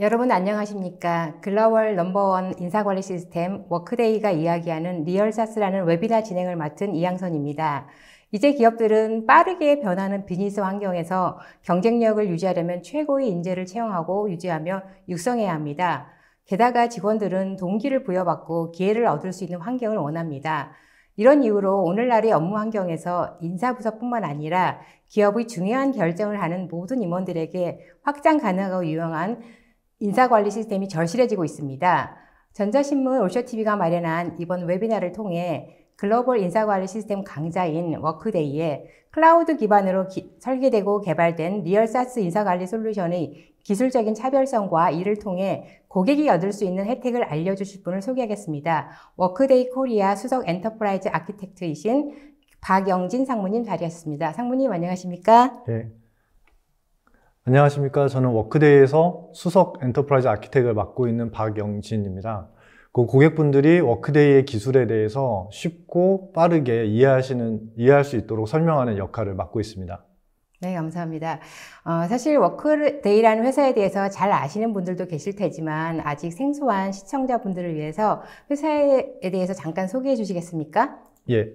여러분 안녕하십니까. 글로벌 넘버원 인사관리 시스템 워크데이가 이야기하는 리얼사스라는 웨비나 진행을 맡은 이양선입니다. 이제 기업들은 빠르게 변하는 비즈니스 환경에서 경쟁력을 유지하려면 최고의 인재를 채용하고 유지하며 육성해야 합니다. 게다가 직원들은 동기를 부여받고 기회를 얻을 수 있는 환경을 원합니다. 이런 이유로 오늘날의 업무 환경에서 인사부서뿐만 아니라 기업의 중요한 결정을 하는 모든 임원들에게 확장 가능하고 유용한 인사관리 시스템이 절실해지고 있습니다. 전자신문 올쇼TV가 마련한 이번 웨비나를 통해 글로벌 인사관리 시스템 강자인 워크데이에 클라우드 기반으로 기, 설계되고 개발된 리얼사스 인사관리 솔루션의 기술적인 차별성과 이를 통해 고객이 얻을 수 있는 혜택을 알려주실 분을 소개하겠습니다. 워크데이 코리아 수석 엔터프라이즈 아키텍트이신 박영진 상무님 자리하셨습니다. 상무님 안녕하십니까? 네, 안녕하십니까. 저는 워크데이에서 수석 엔터프라이즈 아키텍을 맡고 있는 박영진입니다. 그 고객분들이 워크데이의 기술에 대해서 쉽고 빠르게 이해하시는, 이해할 수 있도록 설명하는 역할을 맡고 있습니다. 네, 감사합니다. 어, 사실 워크데이라는 회사에 대해서 잘 아시는 분들도 계실 테지만 아직 생소한 시청자분들을 위해서 회사에 대해서 잠깐 소개해 주시겠습니까? 예.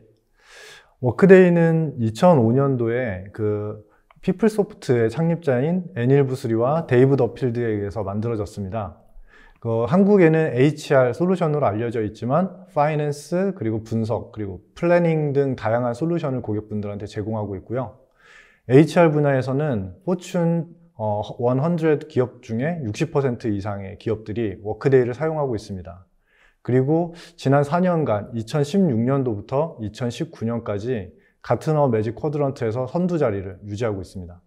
워크데이는 2005년도에 그 피플소프트의 창립자인 애닐 부스리와 데이브 더필드에 의해서 만들어졌습니다. 그 한국에는 HR 솔루션으로 알려져 있지만 파이낸스 그리고 분석 그리고 플래닝 등 다양한 솔루션을 고객분들한테 제공하고 있고요. HR 분야에서는 포춘 100 어, 기업 중에 60% 이상의 기업들이 워크데이를 사용하고 있습니다. 그리고 지난 4년간 2016년도부터 2019년까지 같은 어 매직 쿼드런트에서 선두 자리를 유지하고 있습니다.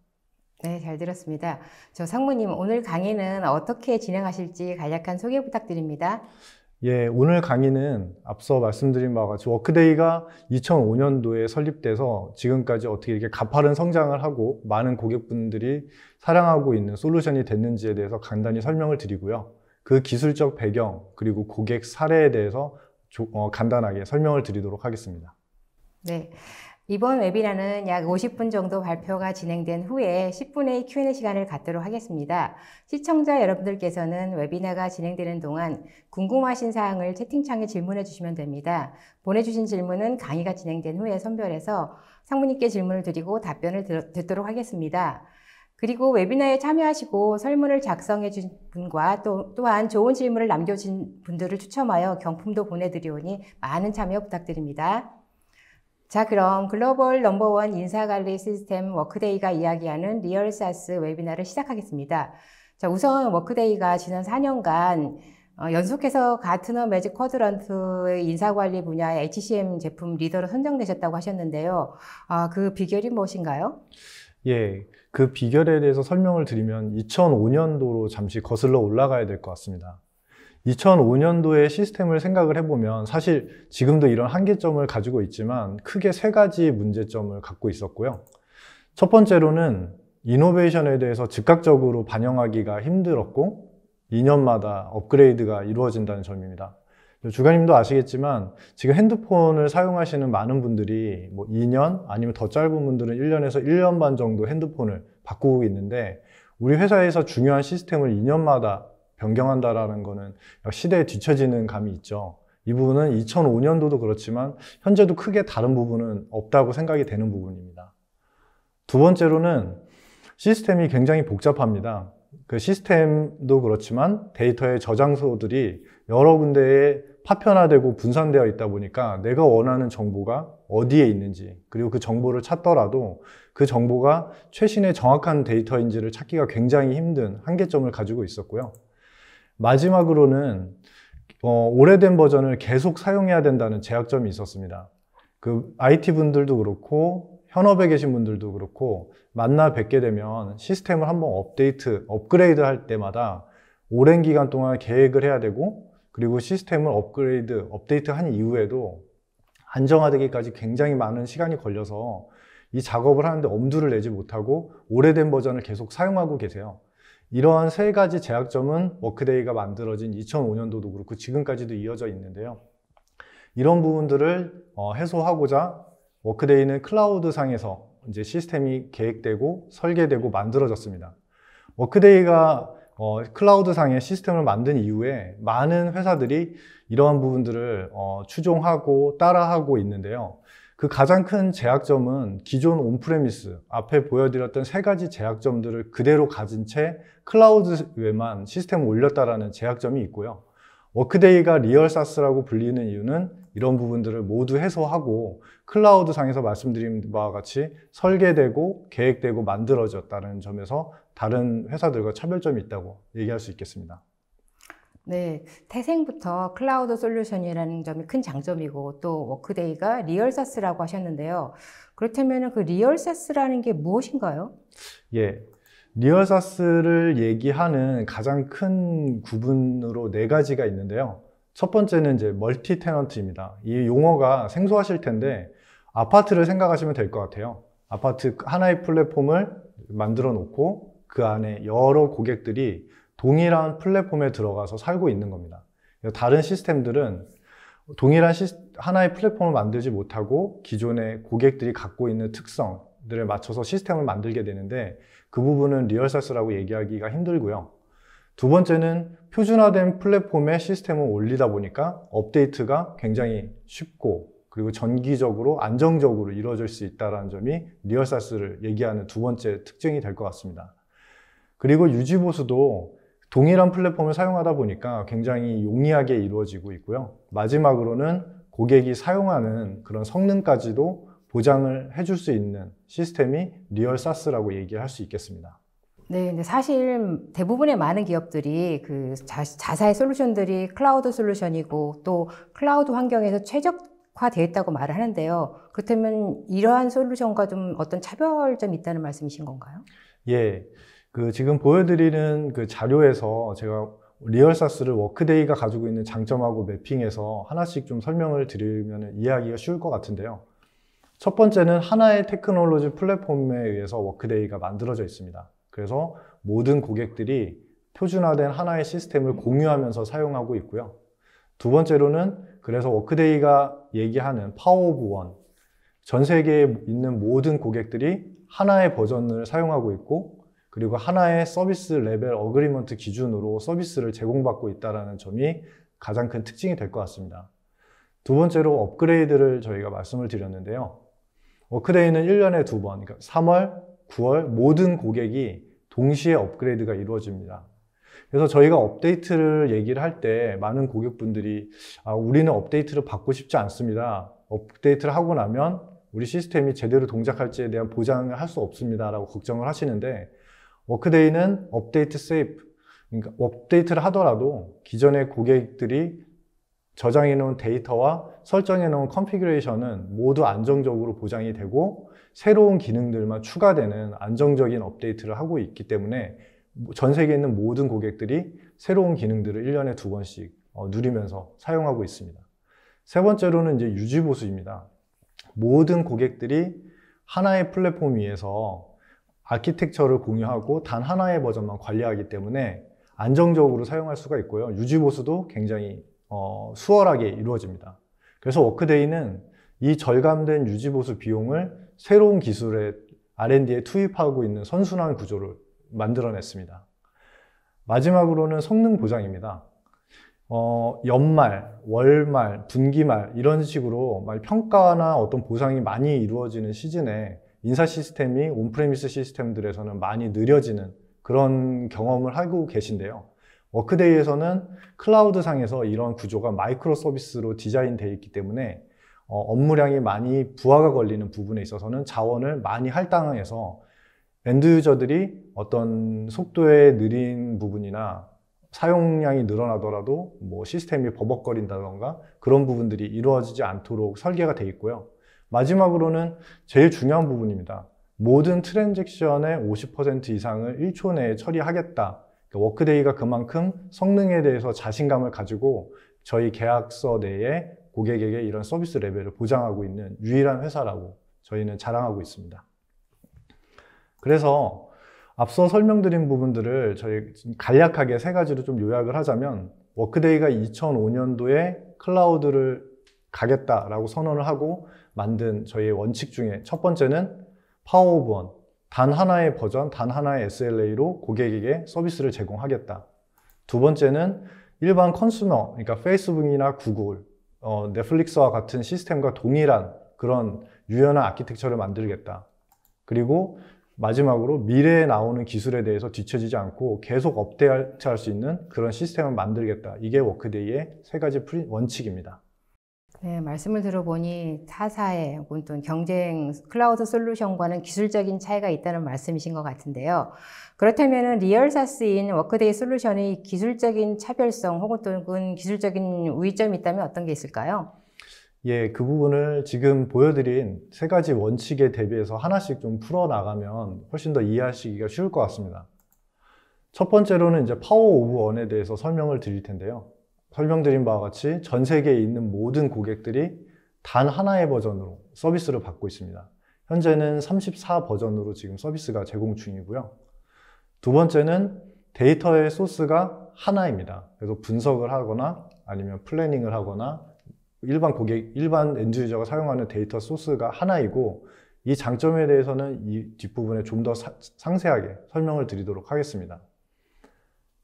네, 잘 들었습니다. 저 상무님, 오늘 강의는 어떻게 진행하실지 간략한 소개 부탁드립니다. 예, 오늘 강의는 앞서 말씀드린 바와 같이 워크데이가 2005년도에 설립돼서 지금까지 어떻게 이렇게 가파른 성장을 하고 많은 고객분들이 사랑하고 있는 솔루션이 됐는지에 대해서 간단히 설명을 드리고요. 그 기술적 배경, 그리고 고객 사례에 대해서 조, 어, 간단하게 설명을 드리도록 하겠습니다. 네. 이번 웨비나는 약 50분 정도 발표가 진행된 후에 10분의 Q&A 시간을 갖도록 하겠습니다. 시청자 여러분들께서는 웨비나가 진행되는 동안 궁금하신 사항을 채팅창에 질문해 주시면 됩니다. 보내주신 질문은 강의가 진행된 후에 선별해서 상무님께 질문을 드리고 답변을 듣도록 하겠습니다. 그리고 웨비나에 참여하시고 설문을 작성해 준 분과 또, 또한 좋은 질문을 남겨준 분들을 추첨하여 경품도 보내드리오니 많은 참여 부탁드립니다. 자, 그럼 글로벌 넘버원 인사관리 시스템 워크데이가 이야기하는 리얼 사스 웨비나를 시작하겠습니다. 자, 우선 워크데이가 지난 4년간 어, 연속해서 가트너 매직 쿼드런트의 인사관리 분야의 HCM 제품 리더로 선정되셨다고 하셨는데요. 아, 그 비결이 무엇인가요? 예, 그 비결에 대해서 설명을 드리면 2005년도로 잠시 거슬러 올라가야 될 것 같습니다. 2005년도의 시스템을 생각을 해보면 사실 지금도 이런 한계점을 가지고 있지만 크게 세 가지 문제점을 갖고 있었고요. 첫 번째로는 이노베이션에 대해서 즉각적으로 반영하기가 힘들었고 2년마다 업그레이드가 이루어진다는 점입니다. 주관님도 아시겠지만 지금 핸드폰을 사용하시는 많은 분들이 뭐 2년 아니면 더 짧은 분들은 1년에서 1년 반 정도 핸드폰을 바꾸고 있는데 우리 회사에서 중요한 시스템을 2년마다 변경한다라는 거는 시대에 뒤처지는 감이 있죠. 이 부분은 2005년도도 그렇지만 현재도 크게 다른 부분은 없다고 생각이 되는 부분입니다. 두 번째로는 시스템이 굉장히 복잡합니다. 그 시스템도 그렇지만 데이터의 저장소들이 여러 군데에 파편화되고 분산되어 있다 보니까 내가 원하는 정보가 어디에 있는지 그리고 그 정보를 찾더라도 그 정보가 최신의 정확한 데이터인지를 찾기가 굉장히 힘든 한계점을 가지고 있었고요. 마지막으로는 어, 오래된 버전을 계속 사용해야 된다는 제약점이 있었습니다. 그 IT 분들도 그렇고 현업에 계신 분들도 그렇고 만나 뵙게 되면 시스템을 한번 업데이트, 업그레이드 할 때마다 오랜 기간 동안 계획을 해야 되고 그리고 시스템을 업그레이드, 업데이트 한 이후에도 안정화되기까지 굉장히 많은 시간이 걸려서 이 작업을 하는데 엄두를 내지 못하고 오래된 버전을 계속 사용하고 계세요. 이러한 세 가지 제약점은 워크데이가 만들어진 2005년도도 그렇고 지금까지도 이어져 있는데요. 이런 부분들을 어, 해소하고자 워크데이는 클라우드 상에서 이제 시스템이 계획되고 설계되고 만들어졌습니다. 워크데이가 어, 클라우드 상의 시스템을 만든 이후에 많은 회사들이 이러한 부분들을 어, 추종하고 따라하고 있는데요. 그 가장 큰 제약점은 기존 온프레미스 앞에 보여드렸던 세 가지 제약점들을 그대로 가진 채 클라우드 외만 시스템을 올렸다라는 제약점이 있고요. 워크데이가 리얼 사스라고 불리는 이유는 이런 부분들을 모두 해소하고 클라우드 상에서 말씀드린 바와 같이 설계되고 계획되고 만들어졌다는 점에서 다른 회사들과 차별점이 있다고 얘기할 수 있겠습니다. 네, 태생부터 클라우드 솔루션이라는 점이 큰 장점이고 또 워크데이가 리얼사스라고 하셨는데요. 그렇다면 그 리얼사스라는 게 무엇인가요? 예, 리얼사스를 얘기하는 가장 큰 구분으로 네 가지가 있는데요. 첫 번째는 이제 멀티 테넌트입니다. 이 용어가 생소하실 텐데 아파트를 생각하시면 될 것 같아요. 아파트 하나의 플랫폼을 만들어 놓고 그 안에 여러 고객들이 동일한 플랫폼에 들어가서 살고 있는 겁니다. 다른 시스템들은 동일한 시 하나의 플랫폼을 만들지 못하고 기존의 고객들이 갖고 있는 특성들에 맞춰서 시스템을 만들게 되는데 그 부분은 리얼사스라고 얘기하기가 힘들고요. 두 번째는 표준화된 플랫폼에 시스템을 올리다 보니까 업데이트가 굉장히 쉽고 그리고 전기적으로 안정적으로 이루어질 수 있다는 점이 리얼사스를 얘기하는 두 번째 특징이 될 것 같습니다. 그리고 유지보수도 동일한 플랫폼을 사용하다 보니까 굉장히 용이하게 이루어지고 있고요. 마지막으로는 고객이 사용하는 그런 성능까지도 보장을 해줄 수 있는 시스템이 리얼 사스라고 얘기할 수 있겠습니다. 네, 근데 사실 대부분의 많은 기업들이 그 자, 자사의 솔루션들이 클라우드 솔루션이고 또 클라우드 환경에서 최적화되어 있다고 말을 하는데요. 그렇다면 이러한 솔루션과 좀 어떤 차별점이 있다는 말씀이신 건가요? 예. 그 지금 보여드리는 그 자료에서 제가 리얼사스를 워크데이가 가지고 있는 장점하고 매핑해서 하나씩 좀 설명을 드리면 이해하기가 쉬울 것 같은데요. 첫 번째는 하나의 테크놀로지 플랫폼에 의해서 워크데이가 만들어져 있습니다. 그래서 모든 고객들이 표준화된 하나의 시스템을 공유하면서 사용하고 있고요. 두 번째로는 그래서 워크데이가 얘기하는 파워 오브 원, 전 세계에 있는 모든 고객들이 하나의 버전을 사용하고 있고 그리고 하나의 서비스 레벨 어그리먼트 기준으로 서비스를 제공받고 있다는 점이 가장 큰 특징이 될 것 같습니다. 두 번째로 업그레이드를 저희가 말씀을 드렸는데요. 워크데이는 1년에 두 번, 그러니까 3월, 9월 모든 고객이 동시에 업그레이드가 이루어집니다. 그래서 저희가 업데이트를 얘기를 할 때 많은 고객분들이 아, 우리는 업데이트를 받고 싶지 않습니다. 업데이트를 하고 나면 우리 시스템이 제대로 동작할지에 대한 보장을 할 수 없습니다라고 걱정을 하시는데 워크데이는 업데이트 세이프. 그러니까 업데이트를 하더라도 기존의 고객들이 저장해 놓은 데이터와 설정해 놓은 컨피그레이션은 모두 안정적으로 보장이 되고 새로운 기능들만 추가되는 안정적인 업데이트를 하고 있기 때문에 전 세계에 있는 모든 고객들이 새로운 기능들을 1년에 두 번씩 어, 누리면서 사용하고 있습니다. 세 번째로는 이제 유지보수입니다. 모든 고객들이 하나의 플랫폼 위에서 아키텍처를 공유하고 단 하나의 버전만 관리하기 때문에 안정적으로 사용할 수가 있고요. 유지보수도 굉장히 어, 수월하게 이루어집니다. 그래서 워크데이는 이 절감된 유지보수 비용을 새로운 기술의 R&D에 투입하고 있는 선순환 구조를 만들어냈습니다. 마지막으로는 성능 보장입니다. 어, 연말, 월말, 분기말 이런 식으로 평가나 어떤 보상이 많이 이루어지는 시즌에 인사 시스템이 온프레미스 시스템들에서는 많이 느려지는 그런 경험을 하고 계신데요. 워크데이에서는 클라우드 상에서 이런 구조가 마이크로 서비스로 디자인되어 있기 때문에 어, 업무량이 많이 부하가 걸리는 부분에 있어서는 자원을 많이 할당해서 엔드 유저들이 어떤 속도의 느린 부분이나 사용량이 늘어나더라도 뭐 시스템이 버벅거린다던가 그런 부분들이 이루어지지 않도록 설계가 되어 있고요. 마지막으로는 제일 중요한 부분입니다. 모든 트랜잭션의 50% 이상을 1초 내에 처리하겠다. 그러니까 워크데이가 그만큼 성능에 대해서 자신감을 가지고 저희 계약서 내에 고객에게 이런 서비스 레벨을 보장하고 있는 유일한 회사라고 저희는 자랑하고 있습니다. 그래서 앞서 설명드린 부분들을 저희 간략하게 세 가지로 좀 요약을 하자면 워크데이가 2005년도에 클라우드를 가겠다라고 선언을 하고 만든 저희의 원칙 중에 첫 번째는 파워 오브 원, 단 하나의 버전, 단 하나의 SLA로 고객에게 서비스를 제공하겠다. 두 번째는 일반 컨슈머, 그러니까 페이스북이나 구글, 어, 넷플릭스와 같은 시스템과 동일한 그런 유연한 아키텍처를 만들겠다. 그리고 마지막으로 미래에 나오는 기술에 대해서 뒤처지지 않고 계속 업데이트할 수 있는 그런 시스템을 만들겠다. 이게 워크데이의 세 가지 원칙입니다. 네, 말씀을 들어보니 타사의 혹은 경쟁 클라우드 솔루션과는 기술적인 차이가 있다는 말씀이신 것 같은데요. 그렇다면 리얼사스인 워크데이 솔루션의 기술적인 차별성 혹은 또는 기술적인 우위점이 있다면 어떤 게 있을까요? 예, 그 부분을 지금 보여드린 세 가지 원칙에 대비해서 하나씩 좀 풀어나가면 훨씬 더 이해하시기가 쉬울 것 같습니다. 첫 번째로는 이제 파워 오브 원에 대해서 설명을 드릴 텐데요. 설명드린 바와 같이 전 세계에 있는 모든 고객들이 단 하나의 버전으로 서비스를 받고 있습니다. 현재는 34 버전으로 지금 서비스가 제공 중이고요. 두 번째는 데이터의 소스가 하나입니다. 그래서 분석을 하거나 아니면 플래닝을 하거나 일반 고객, 일반 엔드유저가 사용하는 데이터 소스가 하나이고 이 장점에 대해서는 이 뒷부분에 좀 더 상세하게 설명을 드리도록 하겠습니다.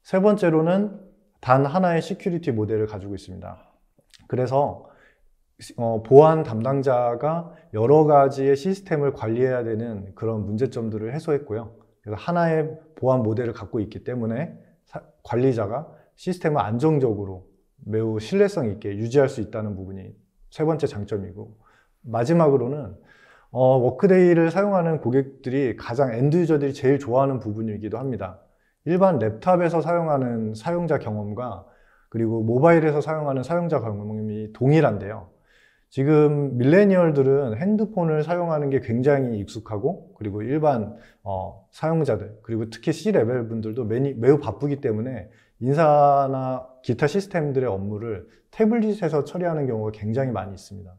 세 번째로는 단 하나의 시큐리티 모델을 가지고 있습니다. 그래서 어, 보안 담당자가 여러 가지의 시스템을 관리해야 되는 그런 문제점들을 해소했고요. 그래서 하나의 보안 모델을 갖고 있기 때문에 사, 관리자가 시스템을 안정적으로 매우 신뢰성 있게 유지할 수 있다는 부분이 세 번째 장점이고 마지막으로는 어, 워크데이를 사용하는 고객들이 가장 엔드 유저들이 제일 좋아하는 부분이기도 합니다. 일반 랩탑에서 사용하는 사용자 경험과 그리고 모바일에서 사용하는 사용자 경험이 동일한데요. 지금 밀레니얼들은 핸드폰을 사용하는 게 굉장히 익숙하고 그리고 일반 어, 사용자들 그리고 특히 C레벨 분들도 매니, 매우 바쁘기 때문에 인사나 기타 시스템들의 업무를 태블릿에서 처리하는 경우가 굉장히 많이 있습니다.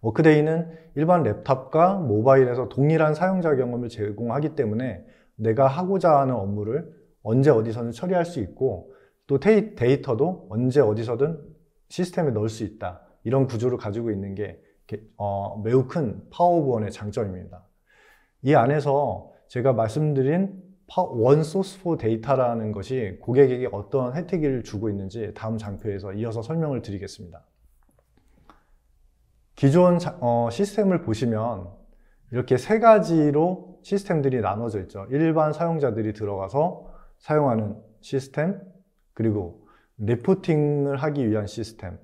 워크데이는 일반 랩탑과 모바일에서 동일한 사용자 경험을 제공하기 때문에 내가 하고자 하는 업무를 언제 어디서든 처리할 수 있고 또 데이터도 언제 어디서든 시스템에 넣을 수 있다. 이런 구조를 가지고 있는 게 어, 매우 큰 파워오브원의 장점입니다. 이 안에서 제가 말씀드린 원 소스 포 데이터라는 것이 고객에게 어떤 혜택을 주고 있는지 다음 장표에서 이어서 설명을 드리겠습니다. 기존 어, 시스템을 보시면 이렇게 세 가지로 시스템들이 나눠져 있죠. 일반 사용자들이 들어가서 사용하는 시스템, 그리고 리포팅을 하기 위한 시스템,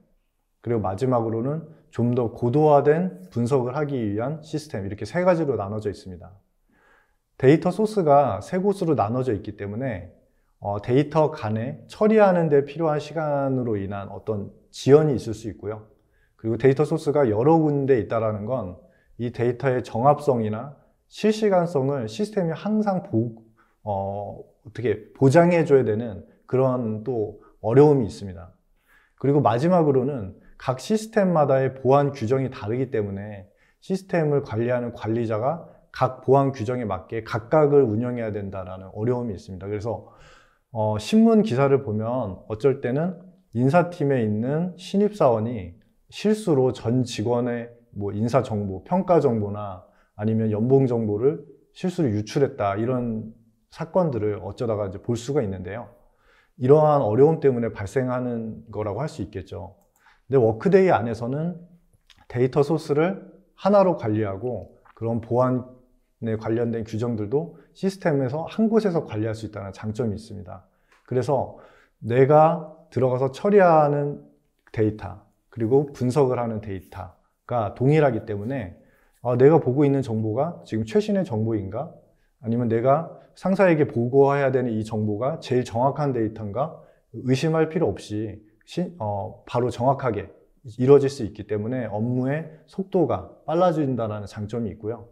그리고 마지막으로는 좀 더 고도화된 분석을 하기 위한 시스템 이렇게 세 가지로 나눠져 있습니다. 데이터 소스가 세 곳으로 나눠져 있기 때문에 어, 데이터 간에 처리하는 데 필요한 시간으로 인한 어떤 지연이 있을 수 있고요. 그리고 데이터 소스가 여러 군데 있다는 건이 데이터의 정합성이나 실시간성을 시스템이 항상 보, 어, 어떻게 보장해 줘야 되는 그런 또 어려움이 있습니다. 그리고 마지막으로는 각 시스템마다의 보안 규정이 다르기 때문에 시스템을 관리하는 관리자가 각 보안 규정에 맞게 각각을 운영해야 된다라는 어려움이 있습니다. 그래서 어, 신문 기사를 보면 어쩔 때는 인사팀에 있는 신입사원이 실수로 전 직원의 뭐 인사 정보, 평가 정보나 아니면 연봉 정보를 실수로 유출했다 이런 사건들을 어쩌다가 이제 볼 수가 있는데요. 이러한 어려움 때문에 발생하는 거라고 할 수 있겠죠. 근데 워크데이 안에서는 데이터 소스를 하나로 관리하고 그런 보안에 관련된 규정들도 시스템에서 한 곳에서 관리할 수 있다는 장점이 있습니다. 그래서 내가 들어가서 처리하는 데이터, 그리고 분석을 하는 데이터, 가 동일하기 때문에 아, 내가 보고 있는 정보가 지금 최신의 정보인가? 아니면 내가 상사에게 보고해야 되는 이 정보가 제일 정확한 데이터인가? 의심할 필요 없이 시, 어, 바로 정확하게 이루어질 수 있기 때문에 업무의 속도가 빨라진다는 장점이 있고요.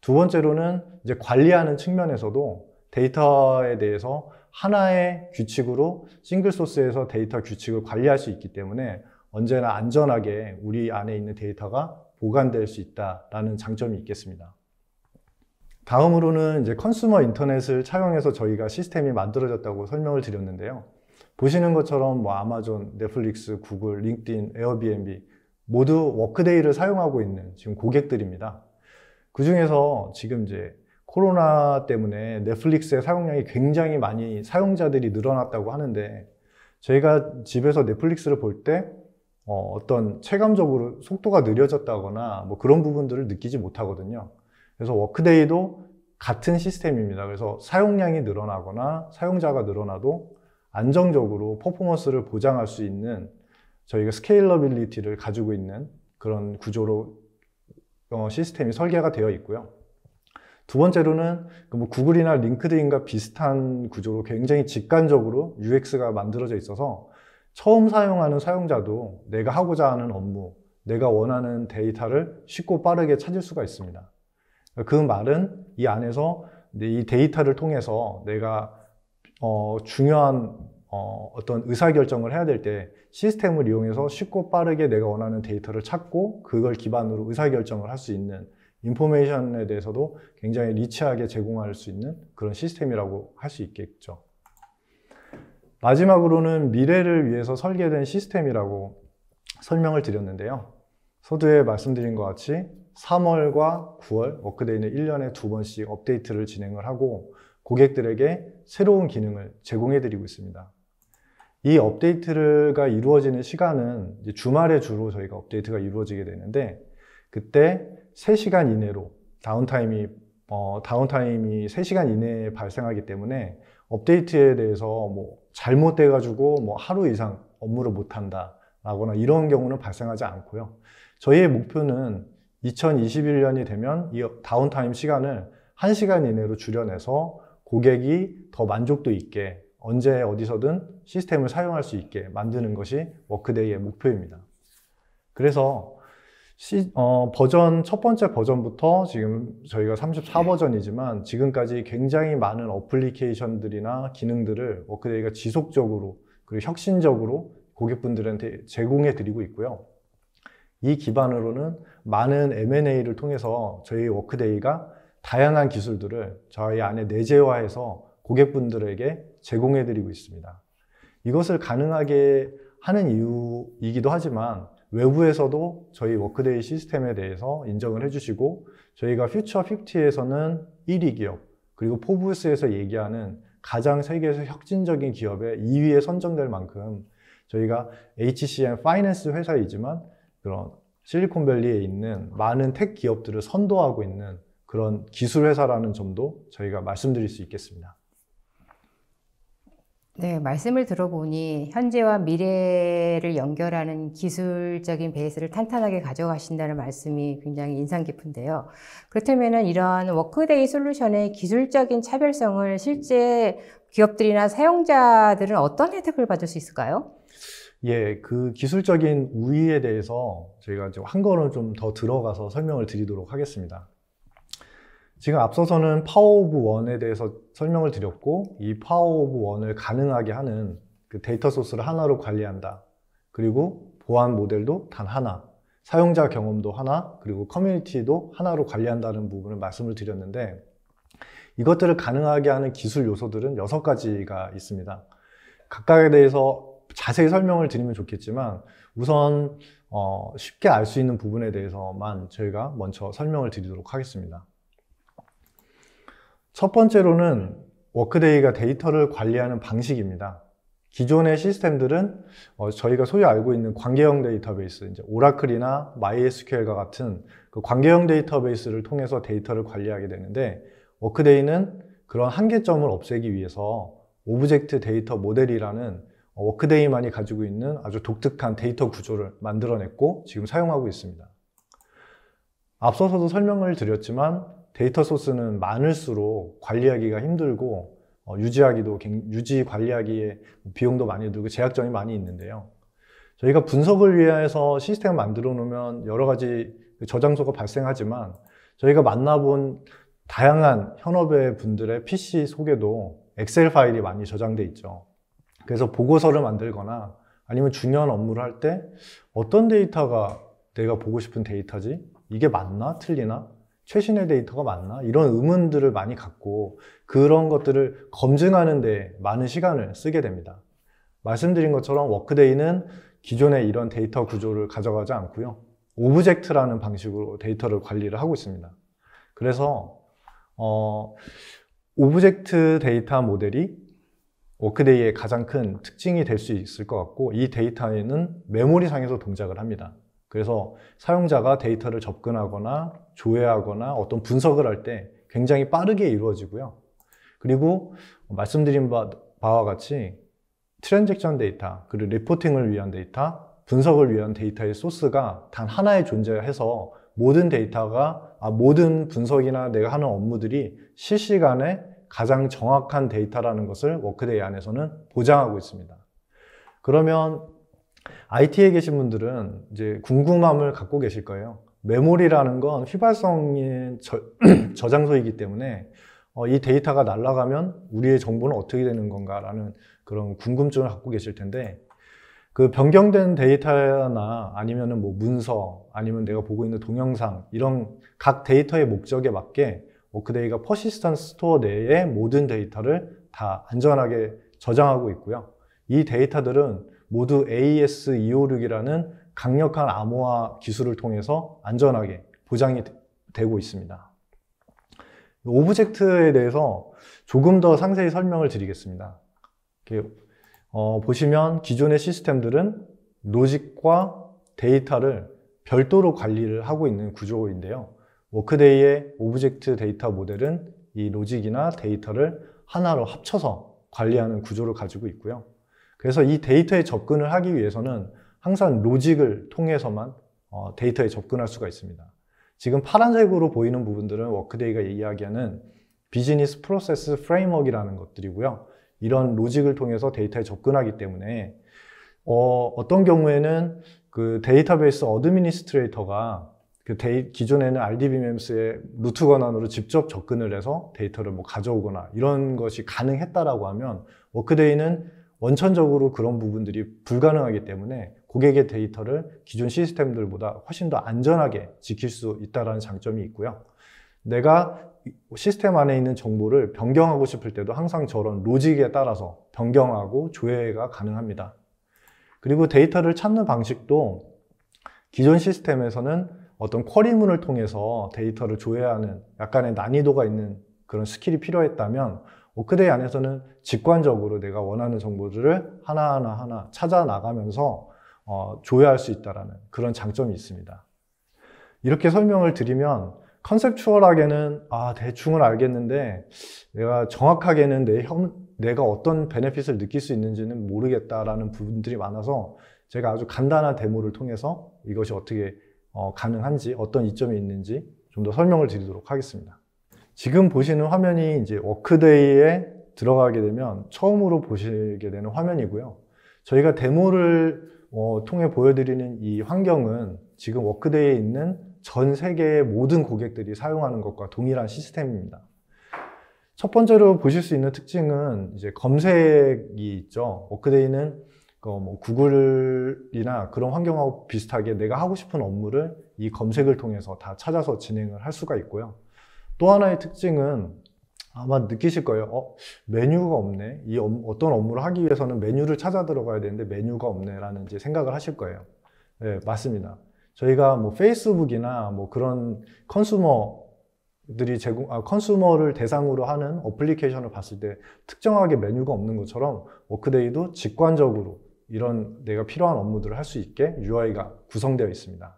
두 번째로는 이제 관리하는 측면에서도 데이터에 대해서 하나의 규칙으로 싱글 소스에서 데이터 규칙을 관리할 수 있기 때문에 언제나 안전하게 우리 안에 있는 데이터가 보관될 수 있다라는 장점이 있겠습니다. 다음으로는 이제 컨슈머 인터넷을 착용해서 저희가 시스템이 만들어졌다고 설명을 드렸는데요. 보시는 것처럼 뭐 아마존, 넷플릭스, 구글, 링크인 에어비앤비 모두 워크데이를 사용하고 있는 지금 고객들입니다. 그 중에서 지금 이제 코로나 때문에 넷플릭스의 사용량이 굉장히 많이 사용자들이 늘어났다고 하는데 저희가 집에서 넷플릭스를 볼때 어, 어떤 체감적으로 속도가 느려졌다거나 뭐 그런 부분들을 느끼지 못하거든요. 그래서 워크데이도 같은 시스템입니다. 그래서 사용량이 늘어나거나 사용자가 늘어나도 안정적으로 퍼포먼스를 보장할 수 있는 저희가 스케일러빌리티를 가지고 있는 그런 구조로 어, 시스템이 설계가 되어 있고요. 두 번째로는 그 뭐 구글이나 링크드인과 비슷한 구조로 굉장히 직관적으로 UX가 만들어져 있어서 처음 사용하는 사용자도 내가 하고자 하는 업무, 내가 원하는 데이터를 쉽고 빠르게 찾을 수가 있습니다. 그 말은 이 안에서 이 데이터를 통해서 내가 어, 중요한 어, 어떤 의사결정을 해야 될 때 시스템을 이용해서 쉽고 빠르게 내가 원하는 데이터를 찾고 그걸 기반으로 의사결정을 할 수 있는 인포메이션에 대해서도 굉장히 리치하게 제공할 수 있는 그런 시스템이라고 할 수 있겠죠. 마지막으로는 미래를 위해서 설계된 시스템이라고 설명을 드렸는데요. 서두에 말씀드린 것 같이 3월과 9월 워크데이는 1년에 두 번씩 업데이트를 진행을 하고 고객들에게 새로운 기능을 제공해 드리고 있습니다. 이 업데이트가 이루어지는 시간은 주말에 주로 저희가 업데이트가 이루어지게 되는데 그때 3시간 이내로 다운타임이 어, 다운타임이 3시간 이내에 발생하기 때문에 업데이트에 대해서 뭐 잘못돼가지고 뭐 하루 이상 업무를 못한다라거나 이런 경우는 발생하지 않고요. 저희의 목표는 2021년이 되면 이 다운타임 시간을 1시간 이내로 줄여내서 고객이 더 만족도 있게 언제 어디서든 시스템을 사용할 수 있게 만드는 것이 워크데이의 목표입니다. 그래서 시, 어, 버전, 첫 번째 버전부터 지금 저희가 34버전이지만 지금까지 굉장히 많은 어플리케이션들이나 기능들을 워크데이가 지속적으로 그리고 혁신적으로 고객분들한테 제공해 드리고 있고요. 이 기반으로는 많은 M&A를 통해서 저희 워크데이가 다양한 기술들을 저희 안에 내재화해서 고객분들에게 제공해 드리고 있습니다. 이것을 가능하게 하는 이유이기도 하지만 외부에서도 저희 워크데이 시스템에 대해서 인정을 해주시고 저희가 퓨처 50에서는 1위 기업 그리고 포브스에서 얘기하는 가장 세계에서 혁신적인 기업의 2위에 선정될 만큼 저희가 HCM 파이낸스 회사이지만 그런 실리콘밸리에 있는 많은 택 기업들을 선도하고 있는 그런 기술 회사라는 점도 저희가 말씀드릴 수 있겠습니다. 네, 말씀을 들어보니 현재와 미래를 연결하는 기술적인 베이스를 탄탄하게 가져가신다는 말씀이 굉장히 인상 깊은데요. 그렇다면 이러한 워크데이 솔루션의 기술적인 차별성을 실제 기업들이나 사용자들은 어떤 혜택을 받을 수 있을까요? 예, 그 기술적인 우위에 대해서 저희가 한 걸음 좀더 들어가서 설명을 드리도록 하겠습니다. 지금 앞서서는 파워 오브 원에 대해서 설명을 드렸고 이 파워 오브 원을 가능하게 하는 그 데이터 소스를 하나로 관리한다. 그리고 보안 모델도 단 하나, 사용자 경험도 하나, 그리고 커뮤니티도 하나로 관리한다는 부분을 말씀을 드렸는데 이것들을 가능하게 하는 기술 요소들은 여섯 가지가 있습니다. 각각에 대해서 자세히 설명을 드리면 좋겠지만 우선 어 쉽게 알 수 있는 부분에 대해서만 저희가 먼저 설명을 드리도록 하겠습니다. 첫 번째로는 워크데이가 데이터를 관리하는 방식입니다. 기존의 시스템들은 어, 저희가 소위 알고 있는 관계형 데이터베이스, 이제 오라클이나 MySQL과 같은 그 관계형 데이터베이스를 통해서 데이터를 관리하게 되는데 워크데이는 그런 한계점을 없애기 위해서 오브젝트 데이터 모델이라는 워크데이만이 가지고 있는 아주 독특한 데이터 구조를 만들어냈고 지금 사용하고 있습니다. 앞서서도 설명을 드렸지만 데이터 소스는 많을수록 관리하기가 힘들고 어, 유지하기도 유지 관리하기에 비용도 많이 들고 제약점이 많이 있는데요. 저희가 분석을 위해서 시스템을 만들어 놓으면 여러 가지 그 저장소가 발생하지만 저희가 만나본 다양한 현업의 분들의 PC 속에도 엑셀 파일이 많이 저장돼 있죠. 그래서 보고서를 만들거나 아니면 중요한 업무를 할 때 어떤 데이터가 내가 보고 싶은 데이터지? 이게 맞나? 틀리나? 최신의 데이터가 맞나? 이런 의문들을 많이 갖고 그런 것들을 검증하는 데 많은 시간을 쓰게 됩니다. 말씀드린 것처럼 워크데이는 기존의 이런 데이터 구조를 가져가지 않고요. 오브젝트라는 방식으로 데이터를 관리를 하고 있습니다. 그래서 어, 오브젝트 데이터 모델이 워크데이의 가장 큰 특징이 될 수 있을 것 같고 이 데이터에는 메모리상에서 동작을 합니다. 그래서 사용자가 데이터를 접근하거나 조회하거나 어떤 분석을 할 때 굉장히 빠르게 이루어지고요. 그리고 말씀드린 바, 와 같이 트랜잭션 데이터, 그리고 리포팅을 위한 데이터, 분석을 위한 데이터의 소스가 단 하나의 존재해서 모든 데이터가, 아, 모든 분석이나 내가 하는 업무들이 실시간에 가장 정확한 데이터라는 것을 워크데이 안에서는 보장하고 있습니다. 그러면 IT에 계신 분들은 이제 궁금함을 갖고 계실 거예요. 메모리라는 건 휘발성인 저, 저장소이기 때문에 어, 이 데이터가 날아가면 우리의 정보는 어떻게 되는 건가라는 그런 궁금증을 갖고 계실 텐데 그 변경된 데이터나 아니면뭐 문서 아니면 내가 보고 있는 동영상 이런 각 데이터의 목적에 맞게 워크데이가 퍼시스턴 스토어 내에 모든 데이터를 다 안전하게 저장하고 있고요. 이 데이터들은 모두 AS256이라는 강력한 암호화 기술을 통해서 안전하게 보장이 되고 있습니다. 오브젝트에 대해서 조금 더 상세히 설명을 드리겠습니다. 어, 보시면 기존의 시스템들은 로직과 데이터를 별도로 관리를 하고 있는 구조인데요. 워크데이의 오브젝트 데이터 모델은 이 로직이나 데이터를 하나로 합쳐서 관리하는 구조를 가지고 있고요. 그래서 이 데이터에 접근을 하기 위해서는 항상 로직을 통해서만 어, 데이터에 접근할 수가 있습니다. 지금 파란색으로 보이는 부분들은 워크데이가 이야기하는 비즈니스 프로세스 프레임워크라는 것들이고요. 이런 로직을 통해서 데이터에 접근하기 때문에 어, 어떤 경우에는 그 데이터베이스 어드미니스트레이터가 그 데이, 기존에는 RDBMS의 루트 권한으로 직접 접근을 해서 데이터를 뭐 가져오거나 이런 것이 가능했다라고 하면 워크데이는 원천적으로 그런 부분들이 불가능하기 때문에 고객의 데이터를 기존 시스템들보다 훨씬 더 안전하게 지킬 수 있다는 장점이 있고요. 내가 시스템 안에 있는 정보를 변경하고 싶을 때도 항상 저런 로직에 따라서 변경하고 조회가 가능합니다. 그리고 데이터를 찾는 방식도 기존 시스템에서는 어떤 쿼리문을 통해서 데이터를 조회하는 약간의 난이도가 있는 그런 스킬이 필요했다면 워크데이 안에서는 직관적으로 내가 원하는 정보들을 하나하나 하나 찾아 나가면서 어, 조회할 수 있다라는 그런 장점이 있습니다. 이렇게 설명을 드리면 컨셉추얼하게는 아 대충은 알겠는데 내가 정확하게는 내 현, 내가 어떤 베네핏을 느낄 수 있는지는 모르겠다라는 부분들이 많아서 제가 아주 간단한 데모를 통해서 이것이 어떻게 어, 가능한지 어떤 이점이 있는지 좀 더 설명을 드리도록 하겠습니다. 지금 보시는 화면이 이제 워크데이에 들어가게 되면 처음으로 보시게 되는 화면이고요. 저희가 데모를 어, 통해 보여드리는 이 환경은 지금 워크데이에 있는 전 세계의 모든 고객들이 사용하는 것과 동일한 시스템입니다. 첫 번째로 보실 수 있는 특징은 이제 검색이 있죠. 워크데이는 그 뭐 구글이나 그런 환경하고 비슷하게 내가 하고 싶은 업무를 이 검색을 통해서 다 찾아서 진행을 할 수가 있고요. 또 하나의 특징은 아마 느끼실 거예요. 어, 메뉴가 없네. 이 어떤 업무를 하기 위해서는 메뉴를 찾아 들어가야 되는데 메뉴가 없네라는 이제 생각을 하실 거예요. 네, 맞습니다. 저희가 뭐 페이스북이나 뭐 그런 컨슈머들이 제공, 아, 컨슈머를 대상으로 하는 어플리케이션을 봤을 때 특정하게 메뉴가 없는 것처럼 워크데이도 직관적으로 이런 내가 필요한 업무들을 할 수 있게 UI가 구성되어 있습니다.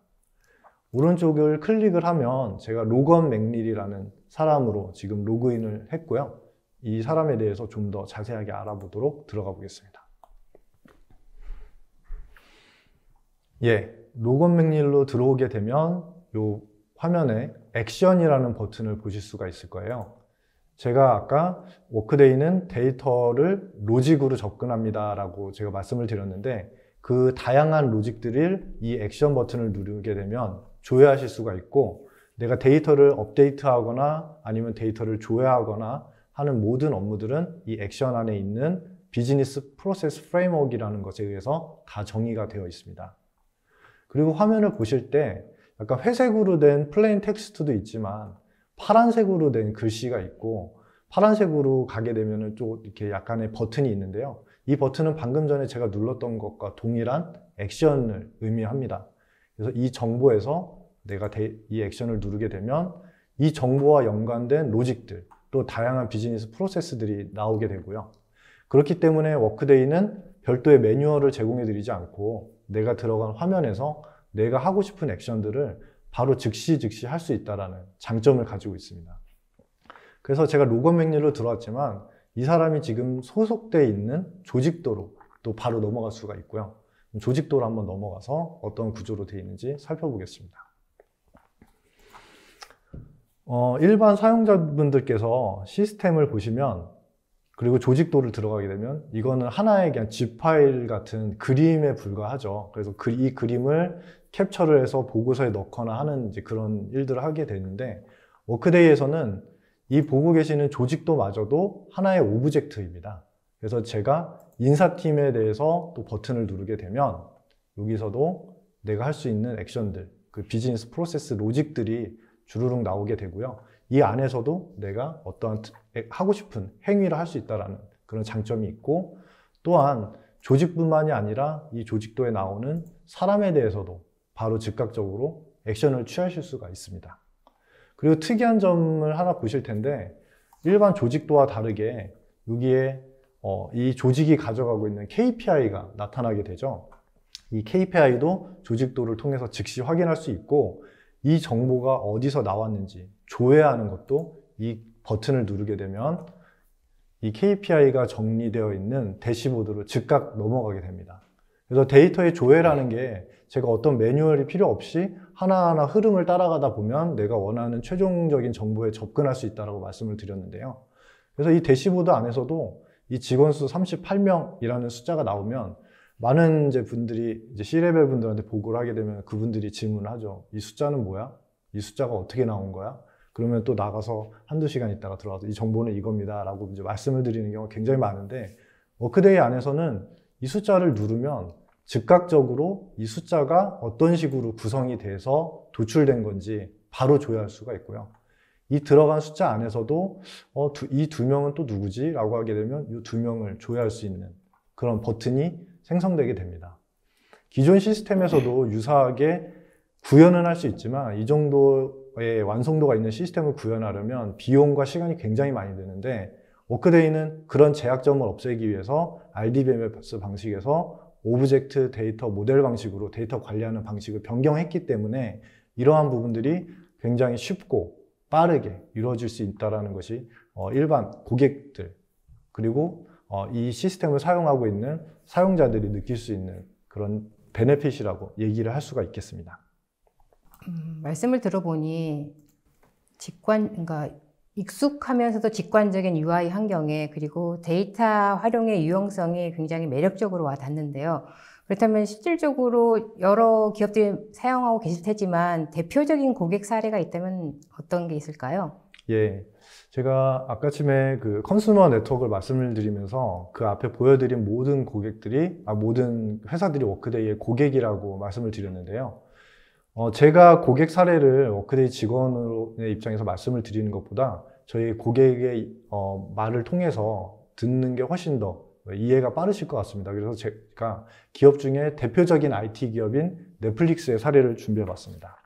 오른쪽을 클릭을 하면 제가 로건 맥닐이라는 사람으로 지금 로그인을 했고요. 이 사람에 대해서 좀 더 자세하게 알아보도록 들어가 보겠습니다. 예, 로건 맥닐로 들어오게 되면 요 화면에 액션이라는 버튼을 보실 수가 있을 거예요. 제가 아까 워크데이는 데이터를 로직으로 접근합니다 라고 제가 말씀을 드렸는데 그 다양한 로직들을 이 액션 버튼을 누르게 되면 조회하실 수가 있고 내가 데이터를 업데이트하거나 아니면 데이터를 조회하거나 하는 모든 업무들은 이 액션 안에 있는 비즈니스 프로세스 프레임워크라는 것에 의해서 다 정의가 되어 있습니다. 그리고 화면을 보실 때 약간 회색으로 된 플레인 텍스트도 있지만 파란색으로 된 글씨가 있고 파란색으로 가게 되면 또 이렇게 약간의 버튼이 있는데요. 이 버튼은 방금 전에 제가 눌렀던 것과 동일한 액션을 의미합니다. 그래서 이 정보에서 내가 이 액션을 누르게 되면 이 정보와 연관된 로직들, 또 다양한 비즈니스 프로세스들이 나오게 되고요. 그렇기 때문에 워크데이는 별도의 매뉴얼을 제공해 드리지 않고 내가 들어간 화면에서 내가 하고 싶은 액션들을 바로 즉시 즉시 할 수 있다라는 장점을 가지고 있습니다. 그래서 제가 로건 맥류로 들어왔지만 이 사람이 지금 소속돼 있는 조직도로 또 바로 넘어갈 수가 있고요. 조직도로 한번 넘어가서 어떤 구조로 되어 있는지 살펴보겠습니다. 어, 일반 사용자분들께서 시스템을 보시면 그리고 조직도를 들어가게 되면 이거는 하나의 그냥 zip 파일 같은 그림에 불과하죠. 그래서 그, 이 그림을 캡처를 해서 보고서에 넣거나 하는 그런 일들을 하게 되는데 워크데이에서는 이 보고 계시는 조직도마저도 하나의 오브젝트입니다. 그래서 제가 인사팀에 대해서 또 버튼을 누르게 되면 여기서도 내가 할 수 있는 액션들, 그 비즈니스 프로세스 로직들이 주르륵 나오게 되고요. 이 안에서도 내가 어떠한 하고 싶은 행위를 할 수 있다라는 그런 장점이 있고 또한 조직뿐만이 아니라 이 조직도에 나오는 사람에 대해서도 바로 즉각적으로 액션을 취하실 수가 있습니다. 그리고 특이한 점을 하나 보실 텐데 일반 조직도와 다르게 여기에 어, 이 조직이 가져가고 있는 KPI가 나타나게 되죠. 이 KPI도 조직도를 통해서 즉시 확인할 수 있고 이 정보가 어디서 나왔는지 조회하는 것도 이 버튼을 누르게 되면 이 KPI가 정리되어 있는 대시보드로 즉각 넘어가게 됩니다. 그래서 데이터의 조회라는 게 제가 어떤 매뉴얼이 필요 없이 하나하나 흐름을 따라가다 보면 내가 원하는 최종적인 정보에 접근할 수 있다고 말씀을 드렸는데요. 그래서 이 대시보드 안에서도 이 직원 수 38명이라는 숫자가 나오면 많은 이제 분들이 이제 C레벨 분들한테 보고를 하게 되면 그분들이 질문을 하죠. 이 숫자는 뭐야? 이 숫자가 어떻게 나온 거야? 그러면 또 나가서 한두 시간 있다가 들어와서 이 정보는 이겁니다. 라고 이제 말씀을 드리는 경우가 굉장히 많은데 워크데이 안에서는 이 숫자를 누르면 즉각적으로 이 숫자가 어떤 식으로 구성이 돼서 도출된 건지 바로 조회할 수가 있고요. 이 들어간 숫자 안에서도 어, 이두 명은 또 누구지? 라고 하게 되면 이 두 명을 조회할 수 있는 그런 버튼이 생성되게 됩니다. 기존 시스템에서도 유사하게 구현은 할 수 있지만 이 정도의 완성도가 있는 시스템을 구현하려면 비용과 시간이 굉장히 많이 드는데 워크데이는 그런 제약점을 없애기 위해서 RDBMS 방식에서 오브젝트 데이터 모델 방식으로 데이터 관리하는 방식을 변경했기 때문에 이러한 부분들이 굉장히 쉽고 빠르게 이루어질 수 있다는 것이 어, 일반 고객들 그리고 어, 이 시스템을 사용하고 있는 사용자들이 느낄 수 있는 그런 베네핏이라고 얘기를 할 수가 있겠습니다. 음, 말씀을 들어보니 직관, 그러니까 익숙하면서도 직관적인 UI 환경에 그리고 데이터 활용의 유용성이 굉장히 매력적으로 와 닿는데요. 그렇다면 실질적으로 여러 기업들이 사용하고 계실 테지만 대표적인 고객 사례가 있다면 어떤 게 있을까요? 예. 제가 아까쯤에 그 컨슈머 네트워크를 말씀을 드리면서 그 앞에 보여드린 모든 고객들이, 아, 모든 회사들이 워크데이의 고객이라고 말씀을 드렸는데요. 어, 제가 고객 사례를 워크데이 직원의 입장에서 말씀을 드리는 것보다 저희 고객의 어, 말을 통해서 듣는 게 훨씬 더 이해가 빠르실 것 같습니다. 그래서 제가 기업 중에 대표적인 IT 기업인 넷플릭스의 사례를 준비해 봤습니다.